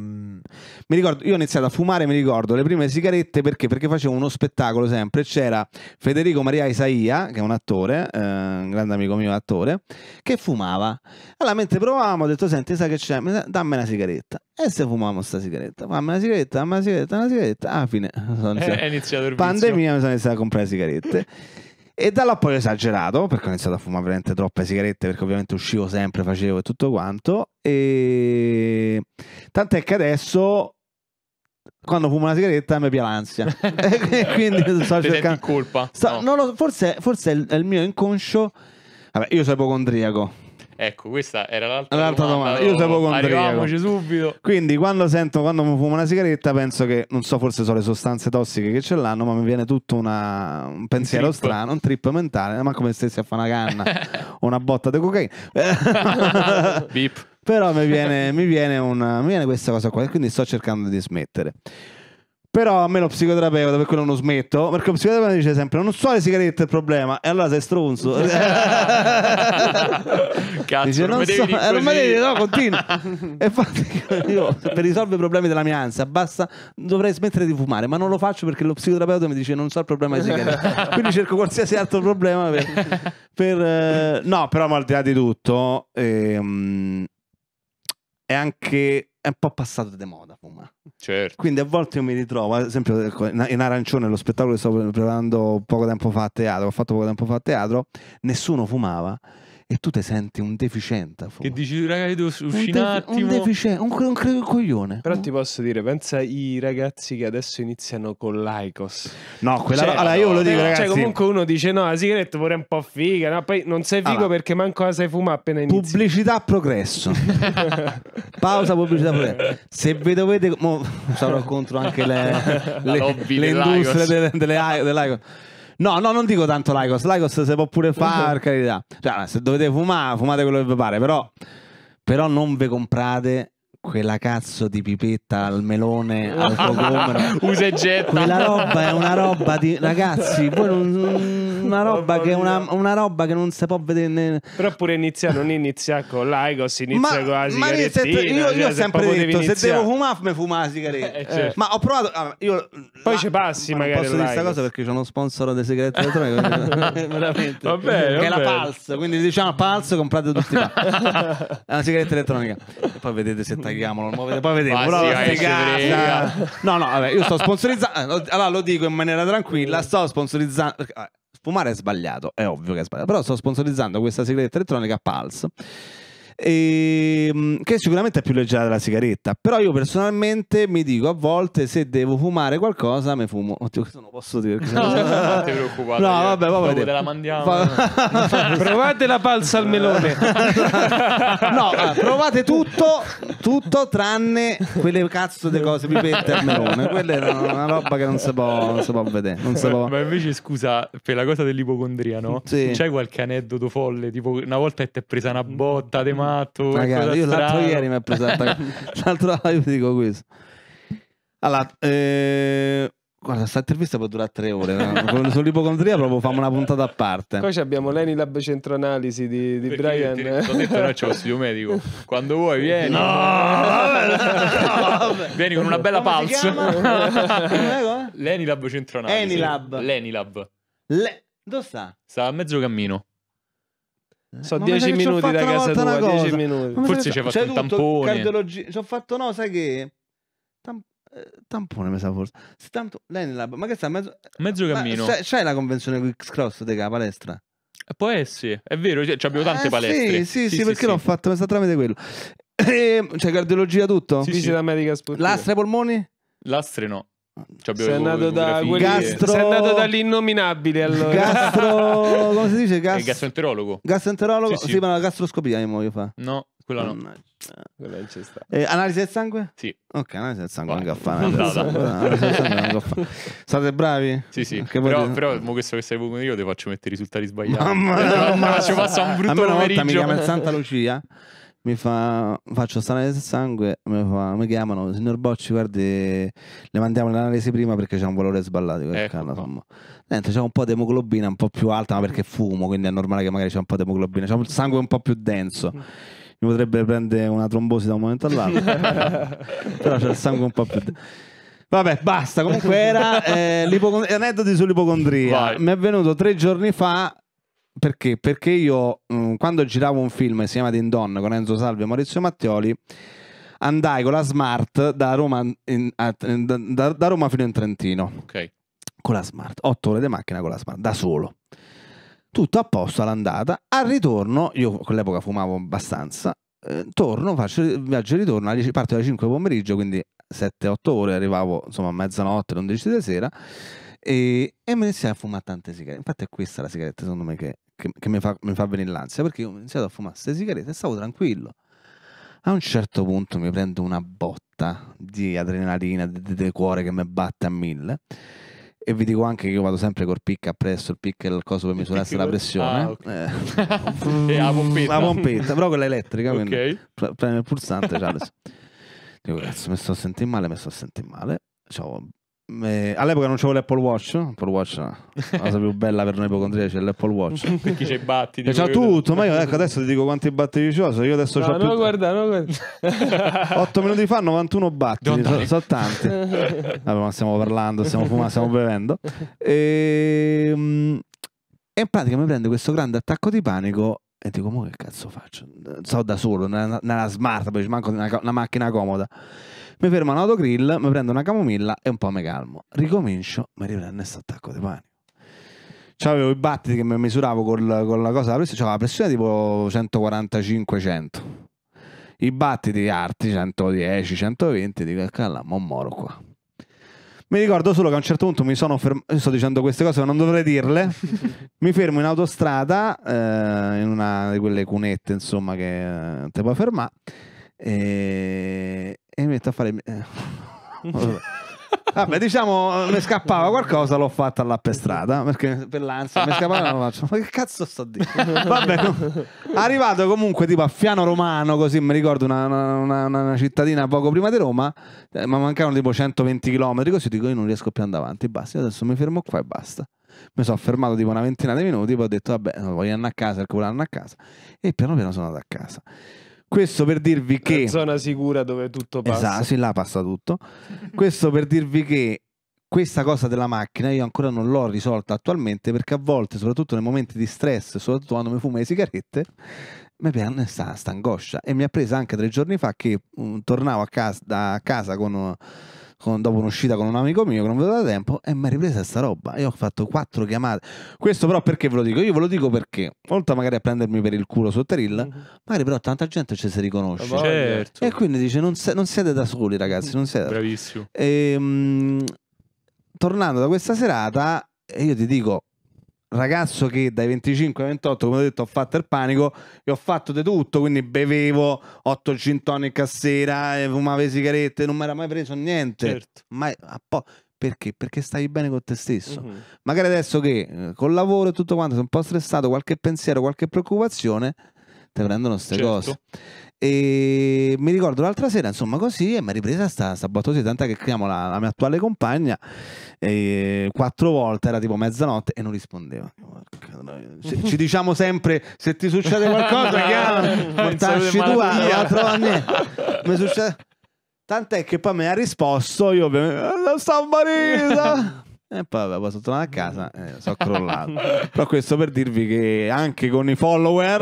mi ricordo, io ho iniziato a fumare, mi ricordo, le prime sigarette perché? Perché facevo uno spettacolo sempre, c'era Federico Maria Isaia, che è un attore, eh, un grande amico mio attore, che fumava. Allora mentre provavamo ho detto, senti, sai che c'è? Dammi una sigaretta. E se fumavamo sta sigaretta? Fammi una sigaretta, dammi una sigaretta, una sigaretta. Ah, fine. <laughs> Sono eh, iniziato. È iniziato il Pandemia, vizio. mi sono iniziato a comprare sigarette. E da là poi ho esagerato perché ho iniziato a fumare veramente troppe sigarette perché ovviamente uscivo sempre, facevo e tutto quanto. E... Tant'è che adesso quando fumo una sigaretta mi piace l'ansia. <laughs> <laughs> quindi sto cercando... colpa. Sta... No. Lo... forse, forse è il mio inconscio... Vabbè, io sono ipocondriaco. Ecco, questa era l'altra, l'altra domanda. domanda. Io sono oh, ipocondriaco. Arriviamoci subito. Quindi quando sento, quando mi fumo una sigaretta, penso che, non so, forse sono le sostanze tossiche che ce l'hanno, ma mi viene tutto una... un pensiero un strano, un trip mentale. Ma come se stessi a fare una canna o <laughs> una botta di cocaina. Bip. Però mi viene, <laughs> mi, viene una, mi viene questa cosa qua, e quindi sto cercando di smettere. Però a me lo psicoterapeuta per quello non smetto, perché lo psicoterapeuta dice sempre non so le sigarette è il problema, e allora sei stronzo. <laughs> Cazzo, dice, non, non, so, eh, non me devi, no, continua. e infatti <laughs> io per risolvere i problemi della mia ansia basta, dovrei smettere di fumare, ma non lo faccio perché lo psicoterapeuta mi dice non so il problema delle sigarette. Quindi cerco qualsiasi altro problema per... per eh, no, però ma al di là di tutto... ehm, è anche è un po' passato di moda fuma. Certo. Quindi a volte io mi ritrovo, ad esempio ecco, in arancione lo spettacolo che sto preparando poco tempo fa a teatro, ho fatto poco tempo fa a teatro, nessuno fumava e tu ti senti un deficientafobo. Che dici, ragazzi, devo uscire un, defi- un, defici- un, un, un, un coglione. Però ti posso dire, pensa ai ragazzi che adesso iniziano con l'Aikos. No, quella cioè, allora io ve lo dico, cioè, ragazzi. Cioè, comunque uno dice, no, la sigaretta pure un po' figa, no? poi non sei figo allora, perché manco la sai fumare appena inizi. Pubblicità progresso. <laughs> Pausa pubblicità progresso. Se vi dovete... Mo, sarò contro anche le, le, le industrie delle, delle, dell'Aicos. No, no, non dico tanto Lycos. Lycos si può pure fare, carità. Cioè, se dovete fumare, fumate quello che vi pare, però, però non vi comprate quella cazzo di pipetta al melone, al cocomero. <laughs> Usa e getta. Quella roba è una roba di... Ragazzi, poi non... Una roba, che una, una roba che non si può vedere. Ne... Però pure inizia, non inizia con l'aigo, si inizia ma, con la sigaretta. Io, io cioè, ho sempre detto: se devo fumare, mi fumo la sigaretta. Eh, certo. Ma ho provato. Ah, io, Poi la, ci passi, ma magari. posso dire questa cosa perché c'è uno sponsor di sigarette elettroniche. <laughs> veramente. Vabbè, che è la Pulse. Quindi diciamo Pulse, comprate tutti là. <laughs> è una sigaretta elettronica. E poi vedete se tagliate chiamalo, poi vedete. <laughs> Ah, però sì, figata. No, no, vabbè, io sto sponsorizzando. Ah, allora lo dico in maniera tranquilla, sto sponsorizzando. Ah, fumare è sbagliato, è ovvio che è sbagliato, però sto sponsorizzando questa sigaretta elettronica Pulse e, ehm, che sicuramente è più leggera della sigaretta, però io personalmente mi dico a volte se devo fumare qualcosa me fumo. Oddio, questo non posso dire. No, non no, ti preoccupare. No, vabbè, Dopo te la mandiamo. Eh. <laughs> provate la palza al melone. <laughs> no, provate tutto, tutto tranne quelle cazzo di cose pipette al melone. Quella è una roba che non si può, non si può vedere. Non si può. Ma invece scusa, per la cosa dell'ipocondria, no? Sì. C'è qualche aneddoto folle, tipo una volta ti è presa una botta di mano mm formato. Ragazzi, io l'altro strano. ieri mi ha preso <laughs> l'altro io dico questo. Allora, eh, guarda, sta intervista può durare tre ore. No? <laughs> Sull'ipocondria proprio famo una puntata a parte. Poi abbiamo Leni l'Enilab centroanalisi di, di Brian. Ti, ho detto no, c'è lo studio medico. Quando vuoi vieni. No, vabbè, no, vabbè. <laughs> Vieni con una bella palza. Eh. L'Enilab centroanalisi. Leni Lab. Le... Dove sta? Sta a mezzo cammino. Eh, so 10 minuti da casa tua, 10 minuti. Forse ci hai fatto un tampone. Cardiologi- ci ho fatto no, sai che eh, tampone mi sa forse. Tanto Lenilab, ma che sta mezzo eh, mezzo cammino. Ma, c'è, c'è la convenzione Quicks Cross te palestra? Può essere, è vero, cioè, abbiamo tante eh, palestre. Sì, sì, sì, sì perché sì. l'ho fatto, mi sta tramite quello. <coughs> Ehm, c'è cioè, cardiologia tutto? Sì, Visita sì. medica sportiva. Lastre polmoni? Lastre no. Cioè sei, andato da Gastro... andato dall'innominabile allora. Gastro... <laughs> come si dice? Gas... Gastroenterologo Gastroenterologo? Sì, sì. sì ma la gastroscopia mi muoio fare No, quella no Quella non c'è sta. Eh, analisi del sangue? Sì Ok, analisi del sangue non gaffana <laughs> State bravi? Sì, sì che Però, potete... però mo questo che stai buono io ti faccio mettere i risultati sbagliati Mamma <laughs> mia Ci passa un brutto pomeriggio A me una volta mi chiama il Santa Lucia mi fa, faccio l'analisi del sangue, mi, fa, mi, chiamano, signor Bocci, guardi, le mandiamo l'analisi prima perché c'è un valore sballato. Ecco canna, insomma. Niente, c'è un po' di emoglobina un po' più alta, ma perché fumo, quindi è normale che magari c'è un po' di emoglobina, c'è un sangue un po' più denso. Mm. Mi potrebbe prendere una trombosi da un momento all'altro, <laughs> però c'è il sangue un po' più denso. Vabbè, basta. Comunque era eh, aneddoti sull'ipocondria. Vai. Mi è venuto tre giorni fa perché? Perché io mh, mm, quando giravo un film che si chiama Dindon con Enzo Salve e Maurizio Mattioli andai con la Smart da Roma, in, a, da, da Roma fino in Trentino. Ok. Con la Smart, 8 ore di macchina con la Smart, da solo tutto a posto all'andata. Al ritorno, io all'epoca fumavo abbastanza, eh, torno, faccio il viaggio e ritorno, parto alle 5 pomeriggio, quindi 7-8 ore, arrivavo insomma a mezzanotte, 11 di sera. E, e me ne si è tante sigarette. Infatti è questa la sigaretta, secondo me, che, che, che mi, fa, mi, fa, venire l'ansia, perché ho iniziato a fumare queste sigarette e stavo tranquillo. A un certo punto mi prendo una botta di adrenalina, di, di cuore che mi batte a mille e vi dico anche che io vado sempre col pick appresso il pick è il coso per misurarsi la pressione ah, okay. Eh. <laughs> e la pompetta la pompetta però quella elettrica okay. quindi il pulsante Charles dico cazzo mi sto sentendo male mi sto sentendo male Ciao, eh, all'epoca non c'avevo l'Apple Watch, Apple Watch la <laughs> cosa più bella per noi ipocondriaci è l'Apple Watch. per chi c'è i batti? C'ha tutto, ma io ecco, adesso ti dico quanti battiti c'ho, io adesso no, ho no, più... guarda, no, guarda. 8 <laughs> minuti fa 91 battiti, sono so tanti. <laughs> Vabbè, ma stiamo parlando, stiamo fumando, stiamo bevendo. E, ehm, e in pratica mi prende questo grande attacco di panico e dico, ma che cazzo faccio? Sto da solo, nella, nella smart, perché manco una, una macchina comoda. Mi fermo all'autogrill, mi prendo una camomilla e un po' mi calmo. Ricomincio, mi riprendo questo attacco di panico. C'avevo i battiti che mi misuravo col, con la cosa della pressione, c'aveva la pressione tipo 145-100. I battiti arti 110-120, dico, calma, mo moro qua. Mi ricordo solo che a un certo punto mi sono fermato. Sto dicendo queste cose, ma non dovrei dirle. <laughs> mi fermo in autostrada, eh, in una di quelle cunette, insomma, che eh, ti puoi fermare e mi metto a fare... Eh. <laughs> Vabbè, diciamo, mi scappava qualcosa, l'ho fatta là per strada, perché per l'ansia mi scappava non faccio. Ma che cazzo sto dicendo? Vabbè, arrivato comunque tipo a Fiano Romano, così mi ricordo una, una, una cittadina poco prima di Roma, eh, ma mancavano tipo 120 km, così dico io non riesco più ad andare avanti, basta, io adesso mi fermo qua e basta. Mi sono fermato tipo una ventina di minuti, poi ho detto vabbè, voglio andare a casa perché volevo a casa e piano piano sono andato a casa. Questo per dirvi che... Una zona sicura dove tutto passa. Esatto, sì, là passa tutto. Questo per dirvi che questa cosa della macchina io ancora non l'ho risolta attualmente perché a volte, soprattutto nei momenti di stress, soprattutto quando mi fumo le sigarette, mi viene sta, sta angoscia. E mi ha presa anche tre giorni fa che um, tornavo a casa, da casa con... Uh, con, dopo un'uscita con un amico mio che non vedo da tempo e mi ha ripresa sta roba. Io ho fatto quattro chiamate. Questo però perché ve lo dico? Io ve lo dico perché, oltre magari a prendermi per il culo sotto Reel, mm-hmm. magari però tanta gente ci si riconosce. Certo. E quindi dice non, se, non, siete da soli ragazzi, non siete Bravissimo. Da... E, mh, tornando da questa serata, io ti dico, ragazzo che dai 25 ai 28, come ho detto, ho fatto il panico e ho fatto di tutto, quindi bevevo 8 gin tonic a sera, eh, fumavo sigarette, non mi era mai preso niente. Certo. Mai, po- perché? Perché stavi bene con te stesso. Mm -hmm. Magari adesso che eh, col lavoro e tutto quanto sei un po' stressato, qualche pensiero, qualche preoccupazione, te prendono queste certo. cose. E mi ricordo l'altra sera, insomma, così e mi è ripresa sta, sta battuta. Tanta che chiamo la, la, mia attuale compagna quattro volte, era tipo mezzanotte e non rispondeva. Ci, ci diciamo sempre: se ti succede qualcosa, <laughs> chiama, tu a ah, trovare Mi succede. Tant'è che poi mi ha risposto, io ovviamente, eh, la San e poi vabbè, sono tornato a casa mm. e eh, sono crollato. Però questo per dirvi che anche con i follower...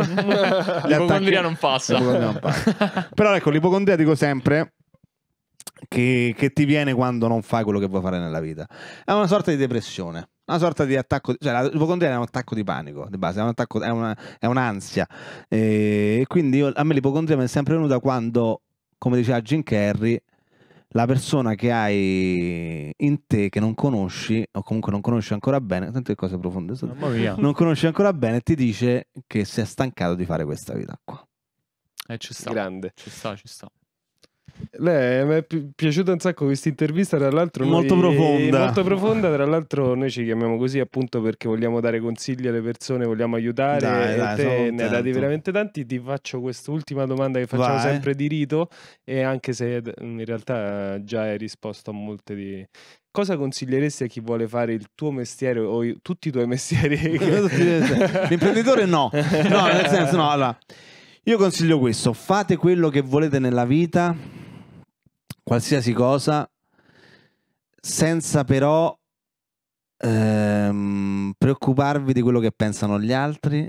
<laughs> l'ipocondria non passa. Non passa. Però ecco, l'ipocondria dico sempre... Che, che, ti viene quando non fai quello che vuoi fare nella vita. È una sorta di depressione, una sorta di attacco, cioè l'ipocondria è un attacco di panico, di base, è, un attacco, è, una, è un'ansia. E quindi io, a me l'ipocondria mi è sempre venuta quando, come diceva Jim Carrey, la persona che hai in te che non conosci o comunque non conosci ancora bene, tante cose profonde, non conosci ancora bene, ti dice che si è stancato di fare questa vita qua. Eh, ci sta. Grande. Ci sta, ci sta. Lei mi è pi- piaciuta un sacco questa intervista, tra l'altro molto noi... profonda. Molto profonda, tra l'altro noi ci chiamiamo così appunto perché vogliamo dare consigli alle persone, vogliamo aiutare dai, dai, te ne dati veramente tanti. Ti faccio quest'ultima domanda che facciamo Vai. sempre di rito e anche se in realtà già hai risposto a molte di, cosa consiglieresti a chi vuole fare il tuo mestiere o i, tutti i tuoi mestieri? <laughs> L'imprenditore no, no, nel senso no, allora, io consiglio questo, fate quello che volete nella vita qualsiasi cosa, senza però ehm, preoccuparvi di quello che pensano gli altri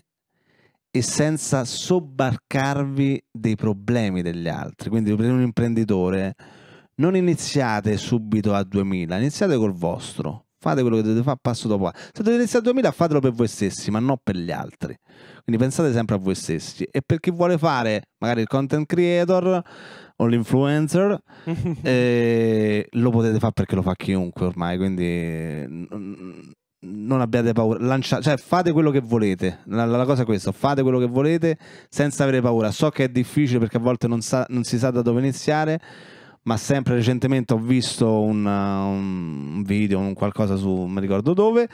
e senza sobbarcarvi dei problemi degli altri. Quindi per un imprenditore non iniziate subito a 2000, iniziate col vostro. Fate quello che dovete fare passo dopo Se dovete iniziare a 2000 fatelo per voi stessi, ma non per gli altri. Quindi pensate sempre a voi stessi. E per chi vuole fare magari il content creator, o l'influencer <laughs> e lo potete fare perché lo fa chiunque ormai, quindi non abbiate paura, lanciate, cioè fate quello che volete, la, la, cosa è questa, fate quello che volete senza avere paura, so che è difficile perché a volte non, sa, non si sa da dove iniziare, ma sempre recentemente ho visto un, un video, un qualcosa su, non mi ricordo dove,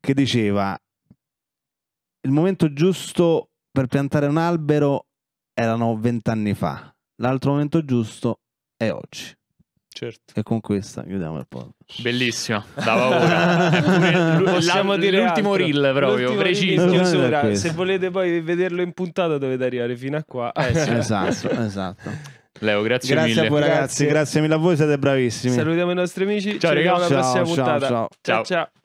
che diceva il momento giusto per piantare un albero erano vent'anni fa, l'altro momento giusto è oggi. Certo. E con questa chiudiamo il podcast. Bellissima, dava ora. <laughs> Possiamo dire l'ultimo reel proprio, l'ultimo preciso. Reel Se volete poi vederlo in puntata dovete arrivare fino a qua. Eh, sì. esatto, esatto. Leo, grazie, grazie mille. a voi ragazzi, grazie. grazie mille a voi, siete bravissimi. Salutiamo i nostri amici. Ciao, ci ragazzi, alla prossima ciao, puntata. ciao. ciao. ciao. ciao.